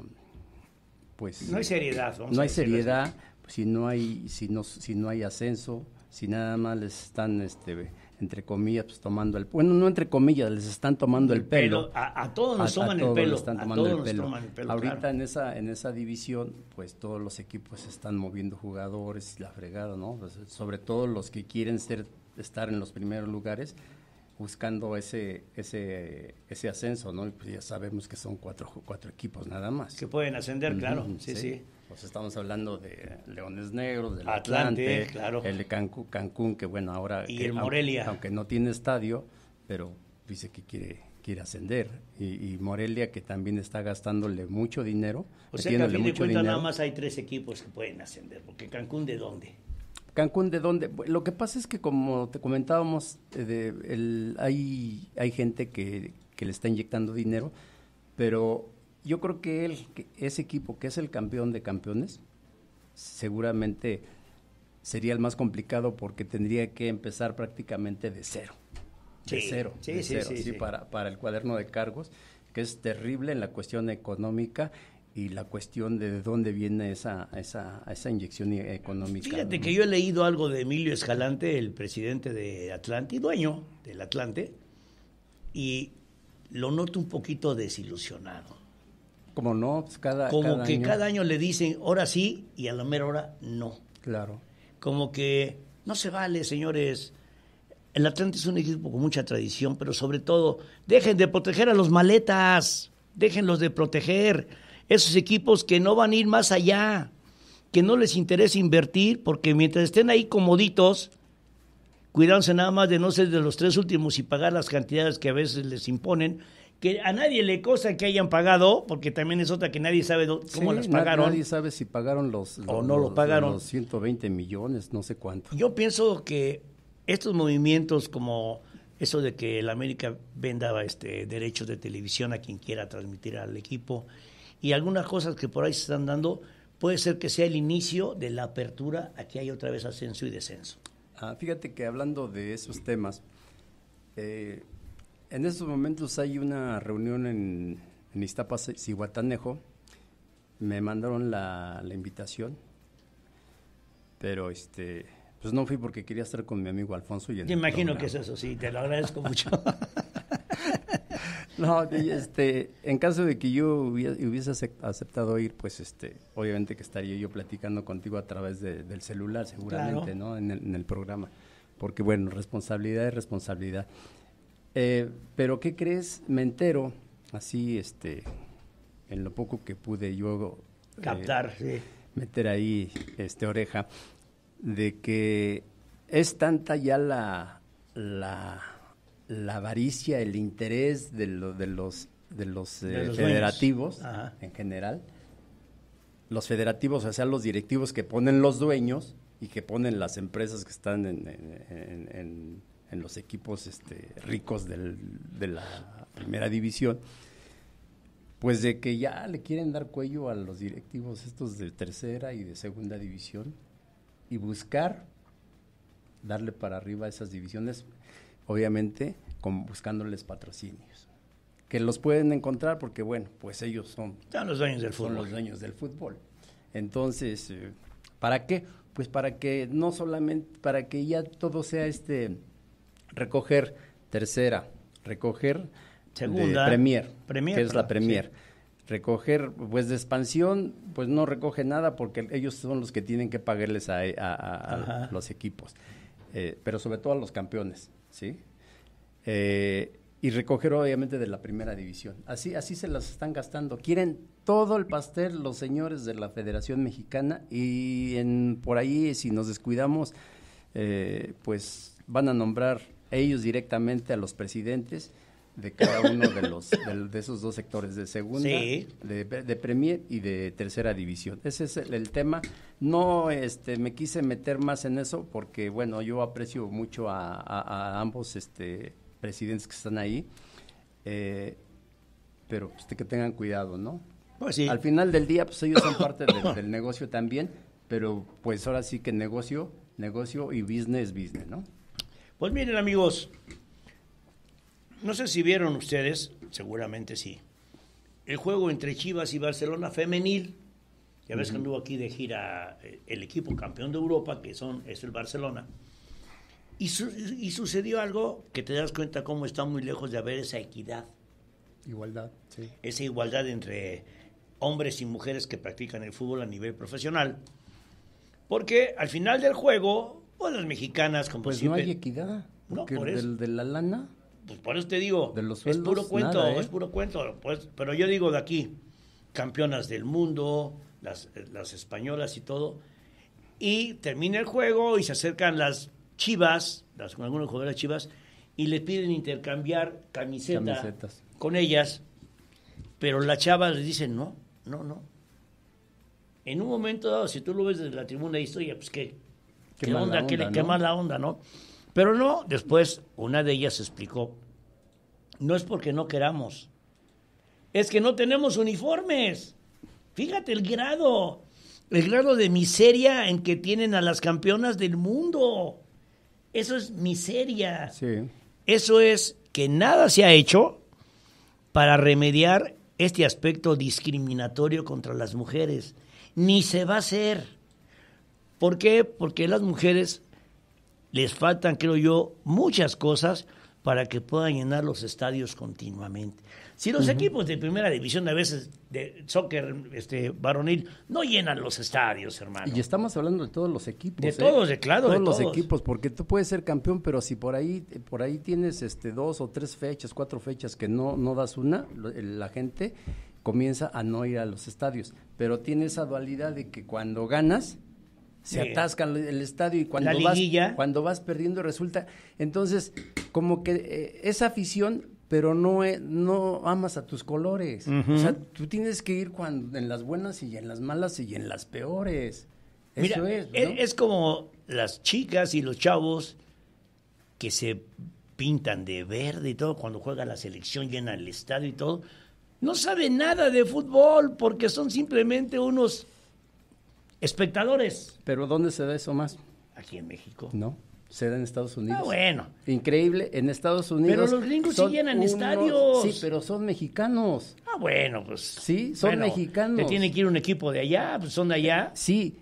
pues no hay seriedad no hay seriedad si no hay, si no, si no hay ascenso, si nada más les están este entre comillas, pues, tomando el bueno, no entre comillas, les están tomando el, pelo. A, todos nos toman el pelo. a todos toman el pelo. Ahorita en esa en esa división, pues todos los equipos están moviendo jugadores, la fregada, ¿no? Pues, sobre todo los que quieren ser estar en los primeros lugares buscando ese ese ese ascenso, ¿no? Y pues ya sabemos que son cuatro cuatro equipos nada más. Que pueden ascender, claro. sí. sí. Pues, estamos hablando de Leones Negros, del Atlante, claro. el de Cancún, que bueno, ahora... Y Morelia. Aunque, no tiene estadio, pero dice que quiere quiere ascender y, Morelia que también está gastándole mucho dinero. O sea que a fin de cuentas nada más hay tres equipos que pueden ascender, porque Cancún de dónde? Cancún, ¿de dónde? Lo que pasa es que, como te comentábamos, eh, de, el, hay, hay gente que, que, le está inyectando dinero, pero yo creo que, ese equipo que es el campeón de campeones, seguramente sería el más complicado porque tendría que empezar prácticamente de cero. de cero. Sí, de cero, sí, sí, Para, el cuaderno de cargos, que es terrible en la cuestión económica y la cuestión de dónde viene esa, esa, inyección e-, económica. Fíjate que yo he leído algo de Emilio Escalante, el presidente de Atlante, y dueño del Atlante, y lo noto un poquito desilusionado. Como no, pues, cada Como que cada año le dicen, ahora sí, y a la mera hora no. Claro. Como que no se vale, señores. El Atlante es un equipo con mucha tradición, pero sobre todo, dejen de proteger a los maletas, déjenlos de proteger. Esos equipos que no van a ir más allá, que no les interesa invertir, porque mientras estén ahí comoditos, cuidándose nada más de no ser de los tres últimos y pagar las cantidades que a veces les imponen, que a nadie le cosa que hayan pagado, porque también es otra que nadie sabe cómo las pagaron. Nadie sabe si pagaron los, o no pagaron. 120 millones, no sé cuánto. Yo pienso que estos movimientos como eso de que el América vendaba este, derechos de televisión a quien quiera transmitir al equipo y algunas cosas que por ahí se están dando, puede ser que sea el inicio de la apertura a que hay otra vez ascenso y descenso. Ah, fíjate que hablando de esos temas, eh, en estos momentos hay una reunión en, en Cihuatanejo. Me mandaron la, invitación, pero este, pues no fui porque quería estar con mi amigo Alfonso. Y Yo imagino que es eso, sí, te lo agradezco mucho. No, este, en caso de que yo hubiese aceptado ir, pues este, obviamente que estaría yo platicando contigo a través del celular, seguramente, ¿no? En el, en el, programa. Porque bueno, responsabilidad es responsabilidad. Eh, pero ¿qué crees? Me entero, así, este, en lo poco que pude yo... Eh, Captar, Meter ahí, este, oreja, de que es tanta ya la, la, la avaricia, el interés de, los, de los, eh, federativos en general, los federativos, o sea, los directivos que ponen los dueños y que ponen las empresas que están en en los equipos este, ricos de la primera división, pues de que ya le quieren dar cuello a los directivos estos de tercera y de segunda división y buscar darle para arriba a esas divisiones, obviamente buscándoles patrocinios que los pueden encontrar porque bueno, pues ellos son, ya los dueños del son los dueños del fútbol. Entonces, eh, ¿para qué? Pues para que no solamente para que ya todo sea este recoger tercera, recoger segunda, premier, premier, que es la premier. recoger, pues de expansión, pues no recoge nada porque ellos son los que tienen que pagarles a, a, los equipos, eh, pero sobre todo a los campeones, ¿sí? Eh, y recoger obviamente de la primera división. Así, así se las están gastando. Quieren todo el pastel los señores de la Federación Mexicana y por ahí si nos descuidamos, eh, pues van a nombrar ellos directamente a los presidentes de cada uno de los de, esos dos sectores de segunda, de, Premier y de tercera división. Ese es el, tema. No este me quise meter más en eso porque bueno, yo aprecio mucho a, ambos este presidentes que están ahí. Eh, pero usted pues, que tengan cuidado, ¿no? Pues sí. Al final del día, pues ellos son parte del negocio también, pero pues ahora sí que negocio, negocio y business, business, ¿no? Pues miren amigos, no sé si vieron ustedes, seguramente sí, el juego entre Chivas y Barcelona femenil. Ya ves que anduvo aquí de gira eh, el equipo campeón de Europa, que son, es el Barcelona. Y, y, sucedió algo que te das cuenta cómo está muy lejos de haber esa equidad. Igualdad, sí. Esa igualdad entre hombres y mujeres que practican el fútbol a nivel profesional. Porque al final del juego, pues las mexicanas, como Pues no hay equidad. no, de la lana. Pues por eso te digo, es puro cuento, es ¿eh? puro cuento. Pues, pero yo digo de aquí, campeonas del mundo, las, españolas y todo. Y termina el juego y se acercan las chivas, las, con algunos jugadores chivas, y le piden intercambiar camiseta Camisetas. con ellas. Pero las chavas les dicen, no, no, no. En un momento dado, si tú lo ves desde la tribuna de historia, pues qué, Qué, onda, onda, ¿no? mala onda, ¿no? Pero no, después una de ellas explicó, no es porque no queramos, es que no tenemos uniformes. Fíjate el grado, el grado de miseria en que tienen a las campeonas del mundo. Eso es miseria. Eso es que nada se ha hecho para remediar este aspecto discriminatorio contra las mujeres. Ni se va a hacer. ¿Por qué? Porque a las mujeres les faltan, creo yo, muchas cosas para que puedan llenar los estadios continuamente. Si los equipos de primera división a veces de soccer este varonil no llenan los estadios, hermano. Y estamos hablando de todos los equipos. De ¿eh? todos, de claro, todos los equipos, porque tú puedes ser campeón, pero si por ahí por ahí tienes este dos o tres fechas, cuatro fechas que no no das una, la gente comienza a no ir a los estadios, pero tiene esa dualidad de que cuando ganas se atascan el estadio y cuando, vas, cuando vas perdiendo resulta. Entonces, como que es eh, esa afición, pero no, eh, no amas a tus colores. O sea, tú tienes que ir cuando, en las buenas y en las malas y en las peores. Eso es. E, es, como las chicas y los chavos que se pintan de verde y todo cuando juega la selección, llena el estadio y todo. No saben nada de fútbol porque son simplemente unos Espectadores. ¿Pero dónde se da eso más? Aquí en México. No, se da en Estados Unidos. Ah, bueno. Increíble, en Estados Unidos. Pero los gringos siguen llenan estadios. Sí, pero son mexicanos. Ah, bueno, pues. Sí, son mexicanos. Te tiene que ir un equipo de allá, pues son de allá. Sí,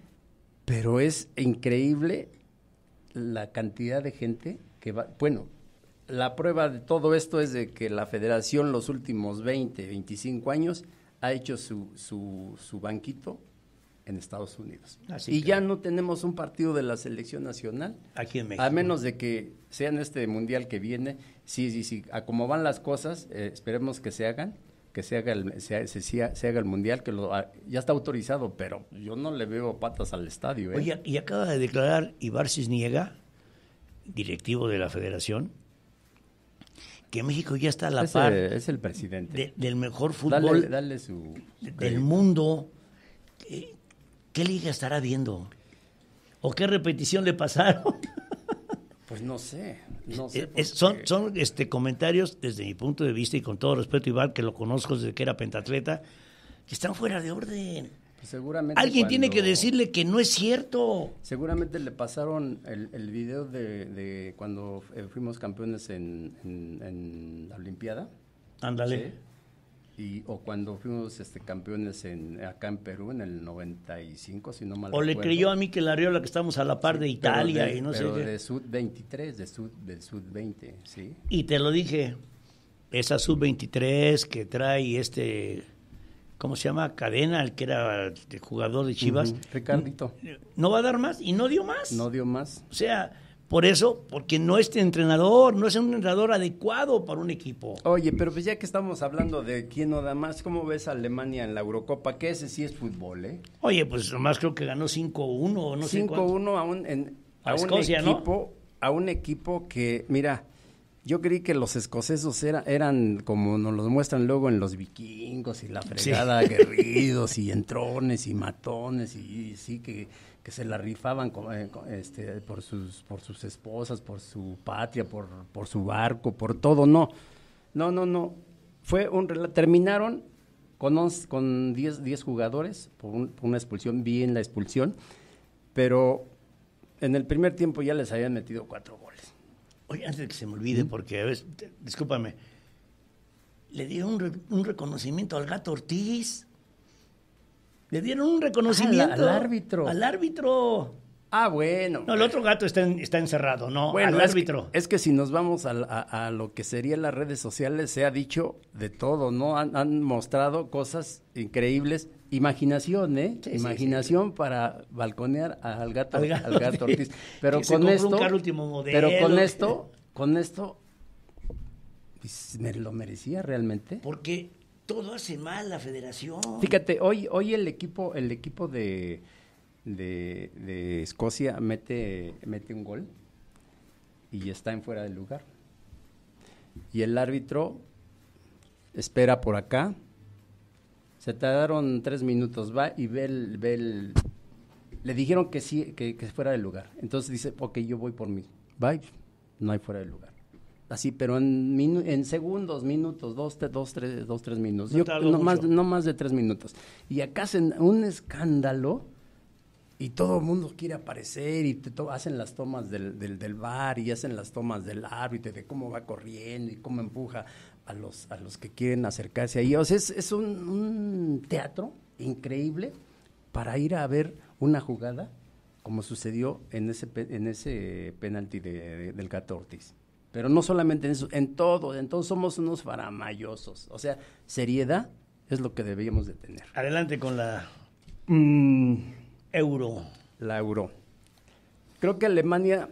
pero es increíble la cantidad de gente que va. Bueno, la prueba de todo esto es de que la federación los últimos 20, 25 años ha hecho su, su, su banquito en Estados Unidos. y ya no tenemos un partido de la selección nacional. Aquí en México. A menos de que sea en este mundial que viene. Sí, sí, sí. A como van las cosas, eh, esperemos que se hagan que se haga el, se, haga el mundial, que lo, ah, ya está autorizado, pero yo no le veo patas al estadio. ¿eh? Oye, y acaba de declarar Ibarcis Niega, directivo de la federación, que México ya está a la es par. es el presidente. del mejor fútbol dale, del mundo. ¿Qué liga estará viendo? ¿O qué repetición le pasaron? Pues no sé. No sé eh, eh, son son este, comentarios, desde mi punto de vista y con todo respeto, Iván, que lo conozco desde que era pentatleta, que están fuera de orden. Pues seguramente. Alguien tiene que decirle que no es cierto. Seguramente le pasaron el, video de, cuando eh, fuimos campeones en, en la Olimpiada. Ándale. ¿sí? y o cuando fuimos este campeones en acá en Perú en el 95 si no mal o le creyó a mí que la Riola que estamos a la par de Italia y no pero sé de sud 23 de sud del sud 20 sí y te lo dije esa sub 23 que trae este cómo se llama cadena el que era jugador de Chivas Ricardito no va a dar más y no dio más no dio más o sea por eso, porque no es entrenador, no es un entrenador adecuado para un equipo. Oye, pero pues ya que estamos hablando de quién no da más, ¿cómo ves a Alemania en la Eurocopa? Que ese sí es fútbol, ¿eh? Oye, pues nomás creo que ganó 5-1 o no sé 5-1 a un, en, equipo, A un equipo que, mira, yo creí que los escocesos era, eran como nos los muestran luego en los vikingos y la fregada, guerridos aguerridos y entrones y matones y sí que que se la rifaban eh, este, por, sus, por sus esposas, por su patria, por, por su barco, por todo. No, no, no, no. Fue un, terminaron con 10 con diez, diez jugadores por, una expulsión, bien la expulsión, pero en el primer tiempo ya les habían metido cuatro goles. Oye, antes de que se me olvide, porque a discúlpame, le dio un reconocimiento al gato Ortiz. Le dieron un reconocimiento. al árbitro. Al árbitro. Ah, bueno. No, el pues. otro gato está, está encerrado, ¿no? Bueno, al árbitro. Es que, si nos vamos a, lo que serían las redes sociales, se ha dicho de todo, ¿no? Han, mostrado cosas increíbles. Imaginación, ¿eh? Imaginación para balconear al gato, al gato, Ortiz. Pero con esto. último pero con esto, con esto, pues, me lo merecía realmente. Porque todo hace mal la federación. Fíjate, hoy, hoy el equipo, el equipo de, de, Escocia mete, mete un gol y está en fuera del lugar. Y el árbitro espera por acá. Se tardaron tres minutos, va y ve el, le dijeron que sí, que, que fuera del lugar. Entonces dice, ok, yo voy por mí. Va, no hay fuera del lugar así, pero en, en segundos, minutos, dos, dos, tres, dos, tres minutos. No, más, no más de tres minutos. Y acá hacen un escándalo y todo el mundo quiere aparecer y te hacen las tomas del, del, bar y hacen las tomas del árbitro de cómo va corriendo y cómo empuja a los, que quieren acercarse ahí. O sea, es, un, teatro increíble para ir a ver una jugada como sucedió en ese, en ese penalti de, del Gato Ortiz. Pero no solamente en eso, en todo, entonces somos unos faramayosos. O sea, seriedad es lo que deberíamos de tener. Adelante con la mm. euro. La euro. Creo que Alemania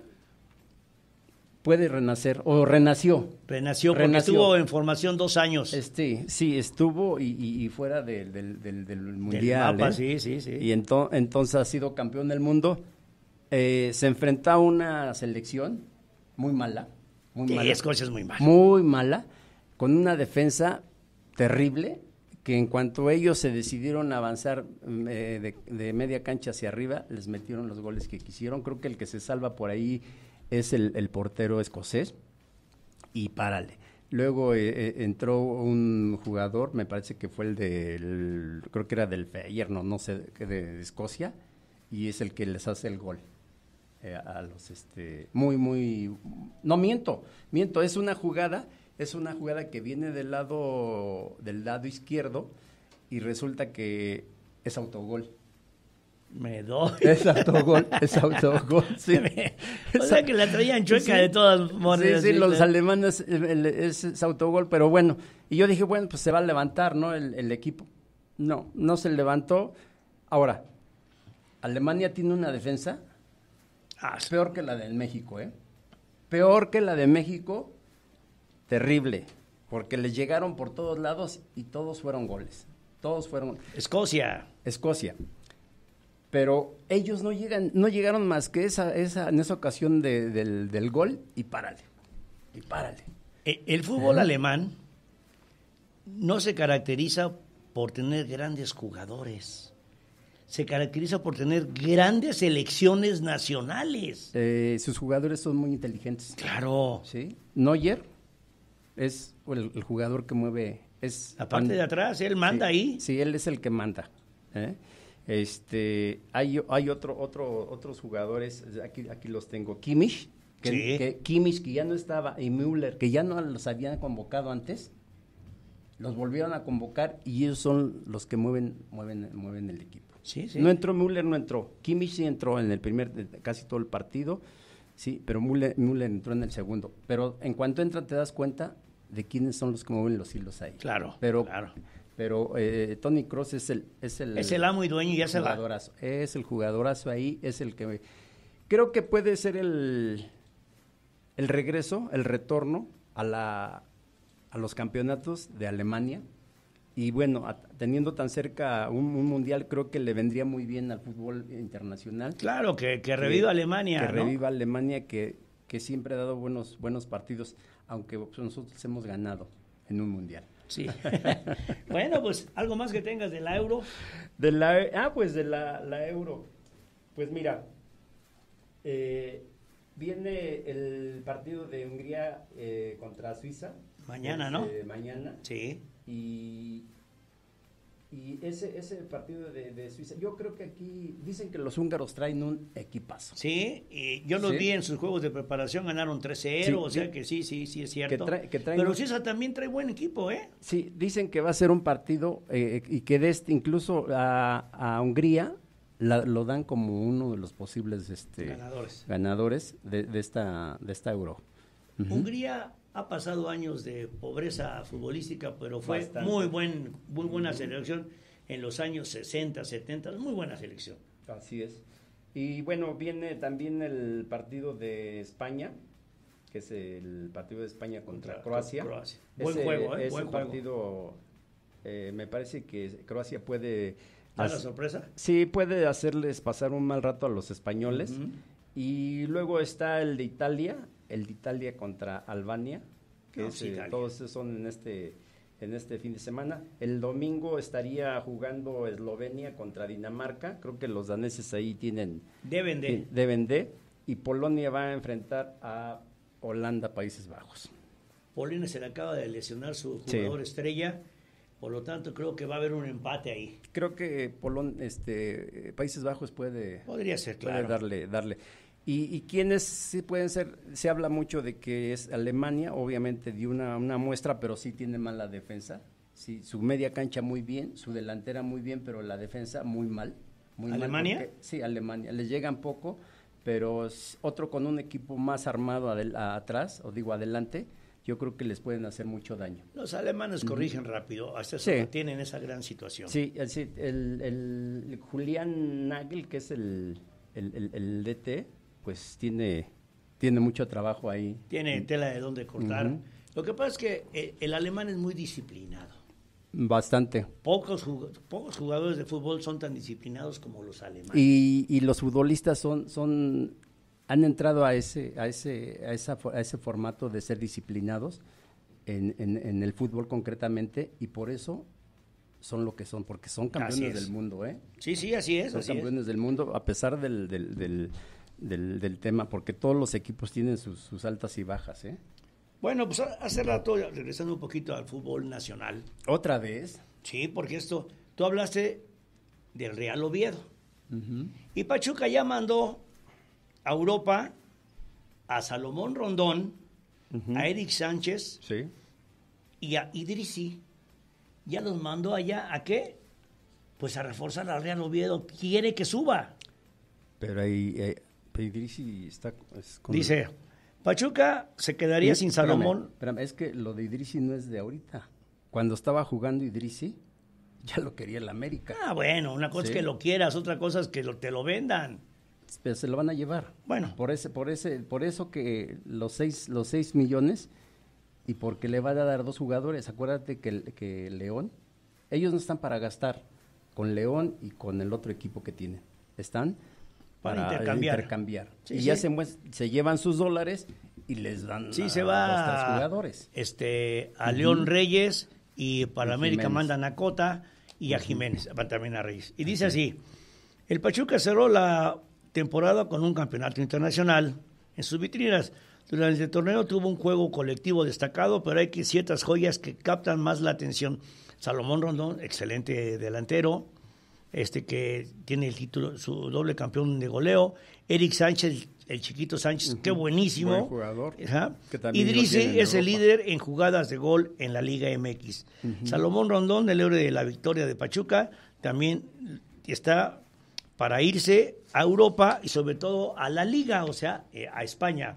puede renacer, o renació. Renació, porque estuvo en formación dos años. Este, sí, estuvo y, fuera del, Mundial. ¿eh? sí, sí, Y entonces ha sido campeón del mundo. Eh, se enfrenta a una selección muy mala, muy mala. Escocia es muy mala. Muy mala, con una defensa terrible, que en cuanto ellos se decidieron avanzar mm, eh, de, media cancha hacia arriba, les metieron los goles que quisieron. Creo que el que se salva por ahí es el, portero escocés. Y párale. Luego eh, eh, entró un jugador, me parece que fue el del, creo que era del Feyenoord, no, sé, de Escocia, y es el que les hace el gol. Eh, a los, este, muy, muy, no miento, miento, es una jugada, es una jugada que viene del lado, del lado izquierdo y resulta que es autogol. Me doy. Es autogol, es autogol, o sea que la traían chueca de todas maneras. los alemanes es, autogol, pero bueno. Y yo dije, bueno, pues se va a levantar, ¿no? el, equipo. No, no se levantó. Ahora, Alemania tiene una defensa Ah, peor que la de México, ¿eh? Peor que la de México, terrible, porque les llegaron por todos lados y todos fueron goles. Todos fueron. Escocia. Escocia. Pero ellos no llegan, no llegaron más que esa, esa, en esa ocasión del, gol y párale. Y párale. E, el, fútbol alemán no se caracteriza por tener grandes jugadores se caracteriza por tener grandes elecciones nacionales. Eh, sus jugadores son muy inteligentes. Claro. Sí. Neuer es el, jugador que mueve. Es La parte de atrás, él manda ahí. Sí, él es el que manda. ¿eh? Este, hay, hay otro, otro, otros jugadores, aquí, aquí los tengo. Kimmich, que, que, que ya no estaba, y Müller, que ya no los habían convocado antes, los volvieron a convocar y ellos son los que mueven, mueven, mueven el equipo. No entró Müller, no entró. Kimmich sí entró en el primer, casi todo el partido, sí, pero Müller, entró en el segundo. Pero en cuanto entra te das cuenta de quiénes son los que mueven los hilos ahí. Claro, pero, claro. Pero eh, Tony Cross es el, es el... amo y dueño y es el jugadorazo. Es el jugadorazo ahí, es el que... Creo que puede ser el, el regreso, el retorno a, la, a los campeonatos de Alemania y bueno, teniendo tan cerca un, mundial, creo que le vendría muy bien al fútbol internacional. Claro, que, que reviva Alemania. Que reviva Alemania, que, siempre ha dado buenos, buenos partidos, aunque nosotros hemos ganado en un mundial. Sí. bueno, pues algo más que tengas de la euro. De la, ah, pues de la, la euro. Pues mira, eh, viene el partido de Hungría eh, contra Suiza. Mañana, ¿no? Eh, mañana. Sí. Y, y ese, ese partido de, Suiza, yo creo que aquí dicen que los húngaros traen un equipazo. Sí, y yo los vi en sus juegos de preparación, ganaron 3-0, o sea que sí, sí, sí es cierto. Pero Suiza también trae buen equipo, ¿eh? Sí, dicen que va a ser un partido eh, eh, y que este, incluso a, Hungría lo dan como uno de los posibles este, ganadores, de, esta, de esta Euro. Hungría ha pasado años de pobreza futbolística, pero fue muy buen, muy buena selección en los años 60, 70, muy buena selección. Así es. Y bueno, viene también el partido de España, que es el partido de España contra, Croacia. Buen juego, ¿eh? buen partido, eh, me parece que Croacia puede... ¿A la sorpresa? Sí, puede hacerles pasar un mal rato a los españoles. Y luego está el de Italia, el de Italia contra Albania, que eh, todos son en este en este fin de semana. El domingo estaría jugando Eslovenia contra Dinamarca. Creo que los daneses ahí tienen. Deben de. Deben de. Y Polonia va a enfrentar a Holanda, Países Bajos. Polonia se le acaba de lesionar su jugador estrella. Por lo tanto, creo que va a haber un empate ahí. Creo que Polón este, Países Bajos puede. Podría ser, claro. darle, darle. Y, y sí pueden ser, se habla mucho de que es Alemania, obviamente de una, una muestra, pero sí tiene mala defensa. Sí, su media cancha muy bien, su delantera muy bien, pero la defensa muy mal. Muy ¿Alemania? sí, Alemania. Les llegan poco, pero otro con un equipo más armado atrás, o digo adelante, yo creo que les pueden hacer mucho daño. Los alemanes corrigen rápido, hasta se tienen esa gran situación. Sí, el, el, el Julián Nagel, que es el, el DT, pues tiene, tiene mucho trabajo ahí. Tiene mm. tela de dónde cortar. Lo que pasa es que eh, el, alemán es muy disciplinado. Bastante. Pocos, pocos jugadores de fútbol son tan disciplinados como los alemanes. Y, y los futbolistas son, son, han entrado a ese, a ese, a esa, a ese formato de ser disciplinados en, en, el fútbol concretamente y por eso son lo que son, porque son campeones del mundo, ¿eh? Sí, sí, así es. Son campeones del mundo, a pesar del del, tema, porque todos los equipos tienen sus, altas y bajas, ¿eh? Bueno, pues hace rato, regresando un poquito al fútbol nacional. ¿Otra vez? Sí, porque esto, tú hablaste del Real Oviedo. Y Pachuca ya mandó a Europa a Salomón Rondón, a Eric Sánchez sí. y a Idrisi. Ya los mandó allá a qué? Pues a reforzar al Real Oviedo. Quiere que suba. Pero ahí, eh, Idrisi está. Dice, Pachuca se quedaría sin Salomón. es que lo de Idrisi no es de ahorita. Cuando estaba jugando Idrisi, ya lo quería el América. Ah, bueno, una cosa es que lo quieras, otra cosa es que te lo vendan. Pero se lo van a llevar. Bueno. Por ese, por ese, por eso que los seis, los seis millones, y porque le van a dar dos jugadores. Acuérdate que, que León, ellos no están para gastar con León y con el otro equipo que tienen. Están para intercambiar. y ya se, se, llevan sus dólares y les dan a, se los jugadores. Este, a León Reyes y para América mandan a Cota y a Jiménez, van también a Reyes. Y dice así, el Pachuca cerró la temporada con un campeonato internacional en sus vitrinas. Durante el torneo tuvo un juego colectivo destacado, pero hay ciertas joyas que captan más la atención. Salomón Rondón, excelente delantero este, que tiene el título, su doble campeón de goleo. Eric Sánchez, el chiquito Sánchez, qué buenísimo. Buen jugador. y Drizzy es el líder en jugadas de gol en la Liga MX. Salomón Rondón, el héroe de la victoria de Pachuca, también está para irse a Europa y sobre todo a la Liga, o sea, eh, a España.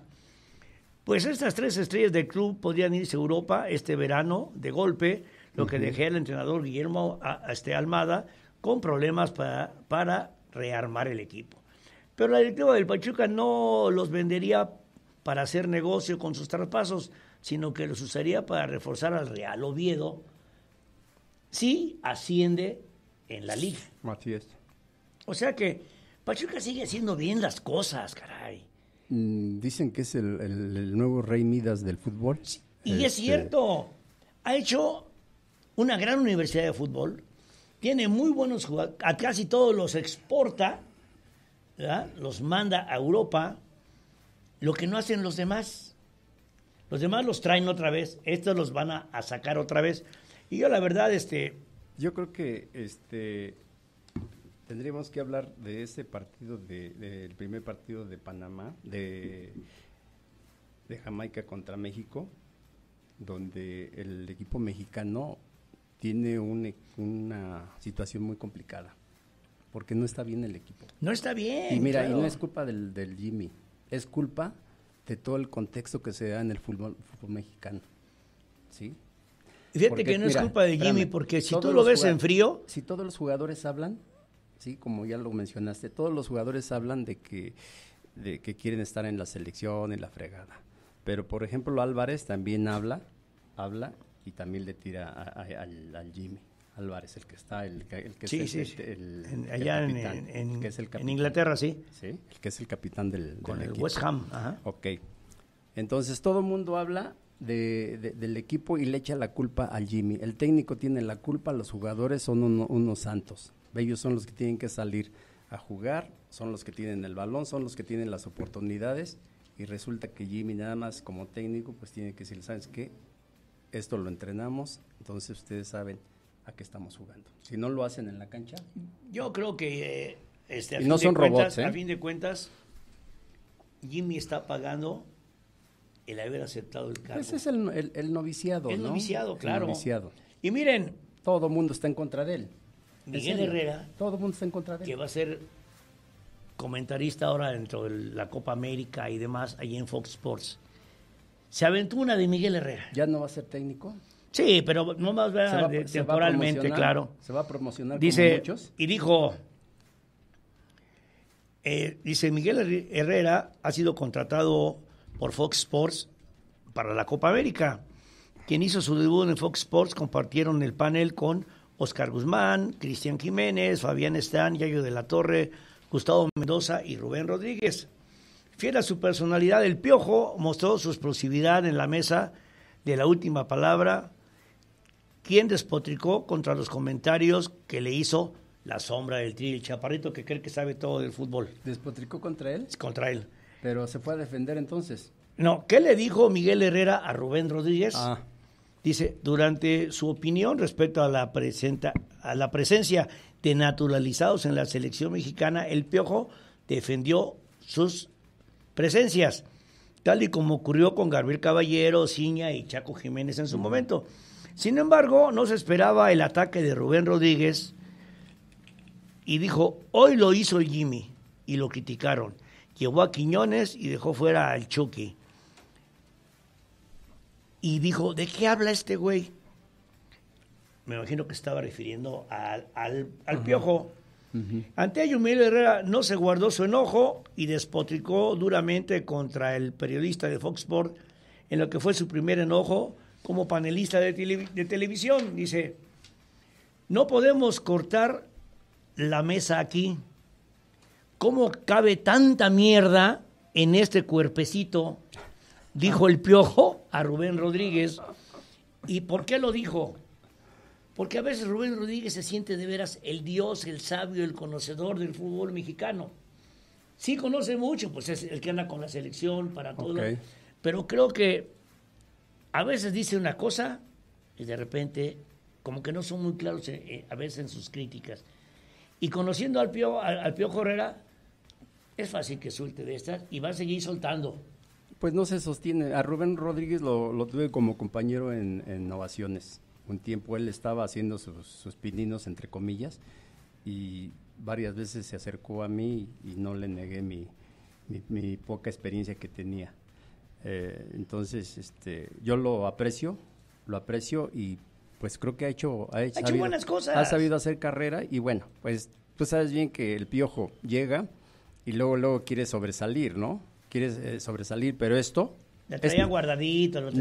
Pues estas tres estrellas del club podrían irse a Europa este verano de golpe, lo que dejé el entrenador Guillermo este Almada, con problemas para, para rearmar el equipo. Pero la directiva del Pachuca no los vendería para hacer negocio con sus traspasos, sino que los usaría para reforzar al Real Oviedo si asciende en la liga. Matías O sea que Pachuca sigue haciendo bien las cosas, caray. Mm, dicen que es el, nuevo rey Midas del fútbol. y es este, cierto, ha hecho una gran universidad de fútbol, tiene muy buenos jugadores, a casi todos los exporta, los manda a Europa, lo que no hacen los demás. Los demás los traen otra vez, estos los van a, sacar otra vez. Y yo la verdad, este... Yo creo que este, tendríamos que hablar de ese partido, del primer partido de Panamá, de, de Jamaica contra México, donde el equipo mexicano tiene e, una situación muy complicada, porque no está bien el equipo. No está bien. Y mira, y no es culpa del, Jimmy, es culpa de todo el contexto que se da en el fútbol, mexicano. ¿Sí? Fíjate que no es culpa de Jimmy, porque si tú lo ves en frío. Si todos los jugadores hablan, sí, como ya lo mencionaste, todos los jugadores hablan de que, de que quieren estar en la selección, en la fregada. Pero por ejemplo Álvarez también habla, habla y también le tira al, Jimmy Álvarez, el que está, el, que el, allá en, Inglaterra, sí. Sí, el que es el capitán del, Con el West Ham, ajá. Ok. Entonces todo el mundo habla del equipo y le echa la culpa al Jimmy. El técnico tiene la culpa, los jugadores son unos santos. Ellos son los que tienen que salir a jugar, son los que tienen el balón, son los que tienen las oportunidades y resulta que Jimmy nada más como técnico pues tiene que decir, ¿sabes qué? esto lo entrenamos, entonces ustedes saben a qué estamos jugando. Si no lo hacen en la cancha. Yo creo que eh, este, no son robots, cuentas, ¿eh? a fin de cuentas, Jimmy está pagando el haber aceptado el cargo. Ese es el, noviciado. El noviciado, claro. noviciado. Y miren. Todo el mundo está en contra de él. Miguel Herrera. Todo mundo está en contra de él. Que va a ser comentarista ahora dentro de la Copa América y demás, allí en Fox Sports se aventó una de Miguel Herrera. ¿Ya no va a ser técnico? Sí, pero no más va, a temporalmente, claro. Se va a promocionar dice, Y dijo, eh, dice Miguel Herrera ha sido contratado por Fox Sports para la Copa América. Quien hizo su debut en Fox Sports compartieron el panel con Oscar Guzmán, Cristian Jiménez, Fabián Están, Yayo de la Torre, Gustavo Mendoza y Rubén Rodríguez. Fiel a su personalidad, el Piojo mostró su explosividad en la mesa de la última palabra, quien despotricó contra los comentarios que le hizo la sombra del tri, el chaparrito que cree que sabe todo del fútbol. ¿Despotricó contra él? Contra él. Pero se fue a defender entonces. No, ¿qué le dijo Miguel Herrera a Rubén Rodríguez? Ah. Dice, durante su opinión respecto a la, presenta, a la presencia de naturalizados en la selección mexicana, el Piojo defendió sus presencias, tal y como ocurrió con Gabriel Caballero, Ciña y Chaco Jiménez en su momento. Sin embargo, no se esperaba el ataque de Rubén Rodríguez y dijo, hoy lo hizo Jimmy y lo criticaron. Llevó a Quiñones y dejó fuera al Chucky. Y dijo, ¿de qué habla este güey? Me imagino que estaba refiriendo al, al, al piojo. Ante ello, Herrera no se guardó su enojo y despotricó duramente contra el periodista de Fox Sports en lo que fue su primer enojo como panelista de televisión. Dice, no podemos cortar la mesa aquí. ¿Cómo cabe tanta mierda en este cuerpecito? Dijo el piojo a Rubén Rodríguez. ¿Y por qué lo dijo? Porque a veces Rubén Rodríguez se siente de veras el dios, el sabio, el conocedor del fútbol mexicano. Sí conoce mucho, pues es el que anda con la selección para todo. Pero creo que a veces dice una cosa y de repente como que no son muy claros eh, eh, a veces en sus críticas. Y conociendo al Pío, al, Pío Correra, es fácil que suelte de estas y va a seguir soltando. Pues no se sostiene. A Rubén Rodríguez lo, tuve como compañero en, en ovaciones un tiempo él estaba haciendo sus, pininos, entre comillas, y varias veces se acercó a mí y no le negué mi, poca experiencia que tenía. Eh, entonces, este, yo lo aprecio, lo aprecio y pues creo que ha hecho, ha hecho, buenas cosas. Ha sabido hacer carrera y bueno, pues tú sabes bien que el piojo llega y luego, luego quiere sobresalir, ¿no? Quiere eh, sobresalir, pero esto lo traía guardadito, lo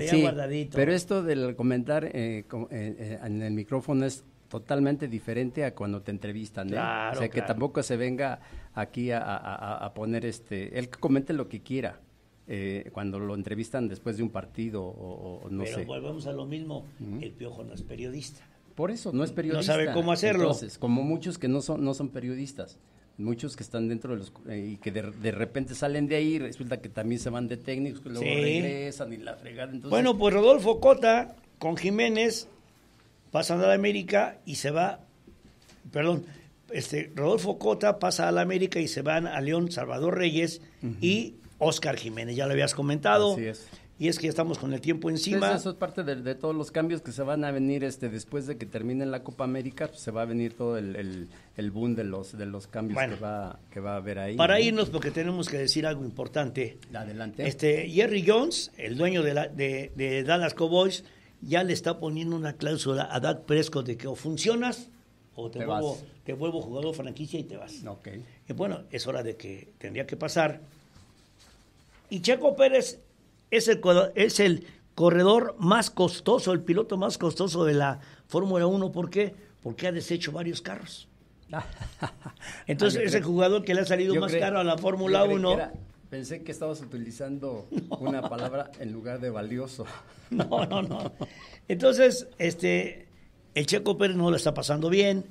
Pero esto del comentar eh, eh, eh, en el micrófono es totalmente diferente a cuando te entrevistan. ¿eh? o sea, que tampoco se venga aquí a, poner este. Él comente lo que quiera. cuando lo entrevistan después de un partido o, no sé. Pero volvemos a lo mismo, el piojo no es periodista. Por eso, no es periodista. No sabe cómo hacerlo. Entonces, como muchos que no no son periodistas muchos que están dentro de los eh, y que de, repente salen de ahí resulta que también se van de técnicos que luego regresan y la fregada bueno pues Rodolfo Cota con Jiménez pasan a la América y se va perdón este Rodolfo Cota pasa a la América y se van a León Salvador Reyes y Oscar Jiménez ya lo habías comentado Así es y es que ya estamos con el tiempo encima. eso es parte de, todos los cambios que se van a venir este después de que termine la Copa América, pues, se va a venir todo el, boom de los de los cambios que va que va a haber ahí. Para irnos porque tenemos que decir algo importante. Adelante. Este Jerry Jones, el dueño de, de, Dallas Cowboys, ya le está poniendo una cláusula a Dak Prescott de que o funcionas o te, vuelvo, jugador franquicia y te vas. bueno, es hora de que tendría que pasar. Y Checo Pérez es el, es el corredor más costoso, el piloto más costoso de la Fórmula 1. ¿Por qué? Porque ha deshecho varios carros. Entonces ah, es el jugador que le ha salido más caro a la Fórmula 1. pensé que estabas utilizando una palabra en lugar de valioso. No, no, no. Entonces, este, el Checo Pérez no lo está pasando bien,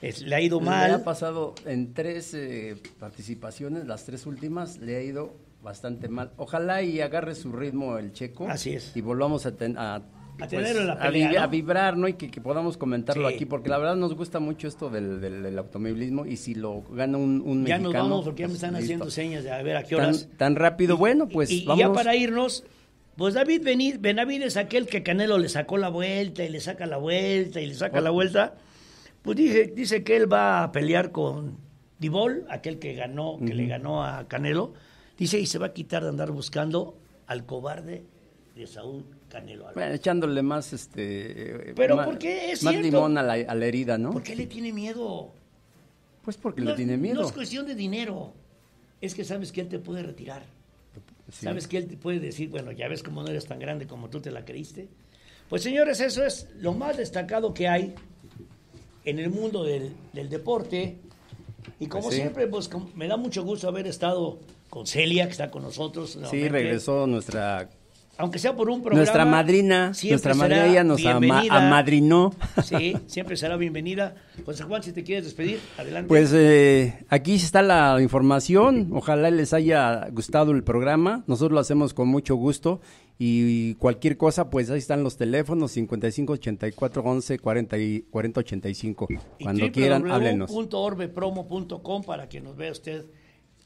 le ha ido mal. Le ha pasado en tres eh, participaciones, las tres últimas, le ha ido bastante mal. Ojalá y agarre su ritmo el checo. Así es. Y volvamos a, ten, a, pues, la pelea, a, vibrar, ¿no? Y que, podamos comentarlo aquí, porque la verdad nos gusta mucho esto del, del, automovilismo y si lo gana un, un ya mexicano. Ya nos vamos porque ya pues, me están haciendo señas de a ver a qué horas. Tan, rápido, bueno, pues y, ya para irnos, pues David Benavides, aquel que Canelo le sacó la vuelta y le saca la vuelta y le saca la vuelta, pues dije, dice que él va a pelear con Dibol, aquel que ganó, que le ganó a Canelo Dice, y se va a quitar de andar buscando al cobarde de Saúl Canelo Bueno, echándole más, este... Eh, Pero ¿por qué es limón a la, herida, ¿no? ¿Por qué le tiene miedo? Pues porque le tiene miedo. No es cuestión de dinero. Es que sabes que él te puede retirar. Sabes que él te puede decir, bueno, ya ves cómo no eres tan grande como tú te la creíste. Pues señores, eso es lo más destacado que hay en el mundo del, deporte. Y como pues siempre, pues me da mucho gusto haber estado con Celia, que está con nosotros. Sí, regresó nuestra aunque sea por un programa. Nuestra madrina, nuestra madrina ella nos ama, amadrinó. Sí, siempre será bienvenida. José Juan, si te quieres despedir, adelante. Pues eh, aquí está la información. Ojalá les haya gustado el programa. Nosotros lo hacemos con mucho gusto. Y cualquier cosa, pues ahí están los teléfonos 55 84 11 40, 85. Cuando quieran, háblenos. orbe .com para que nos vea usted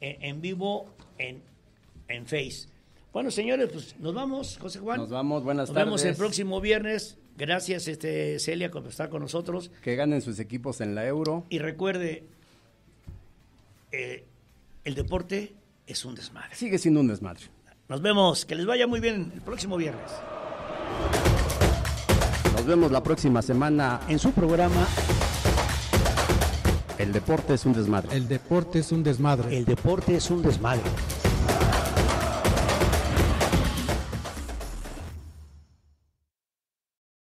en, vivo en, Face. Bueno, señores, pues nos vamos, José Juan. Nos vamos, buenas tardes. Nos vemos el próximo viernes. Gracias, este, Celia, por estar con nosotros. Que ganen sus equipos en la Euro. Y recuerde, eh, el deporte es un desmadre. Sigue siendo un desmadre. Nos vemos, que les vaya muy bien el próximo viernes. Nos vemos la próxima semana en su programa el deporte es un desmadre. El deporte es un desmadre. El deporte es un desmadre.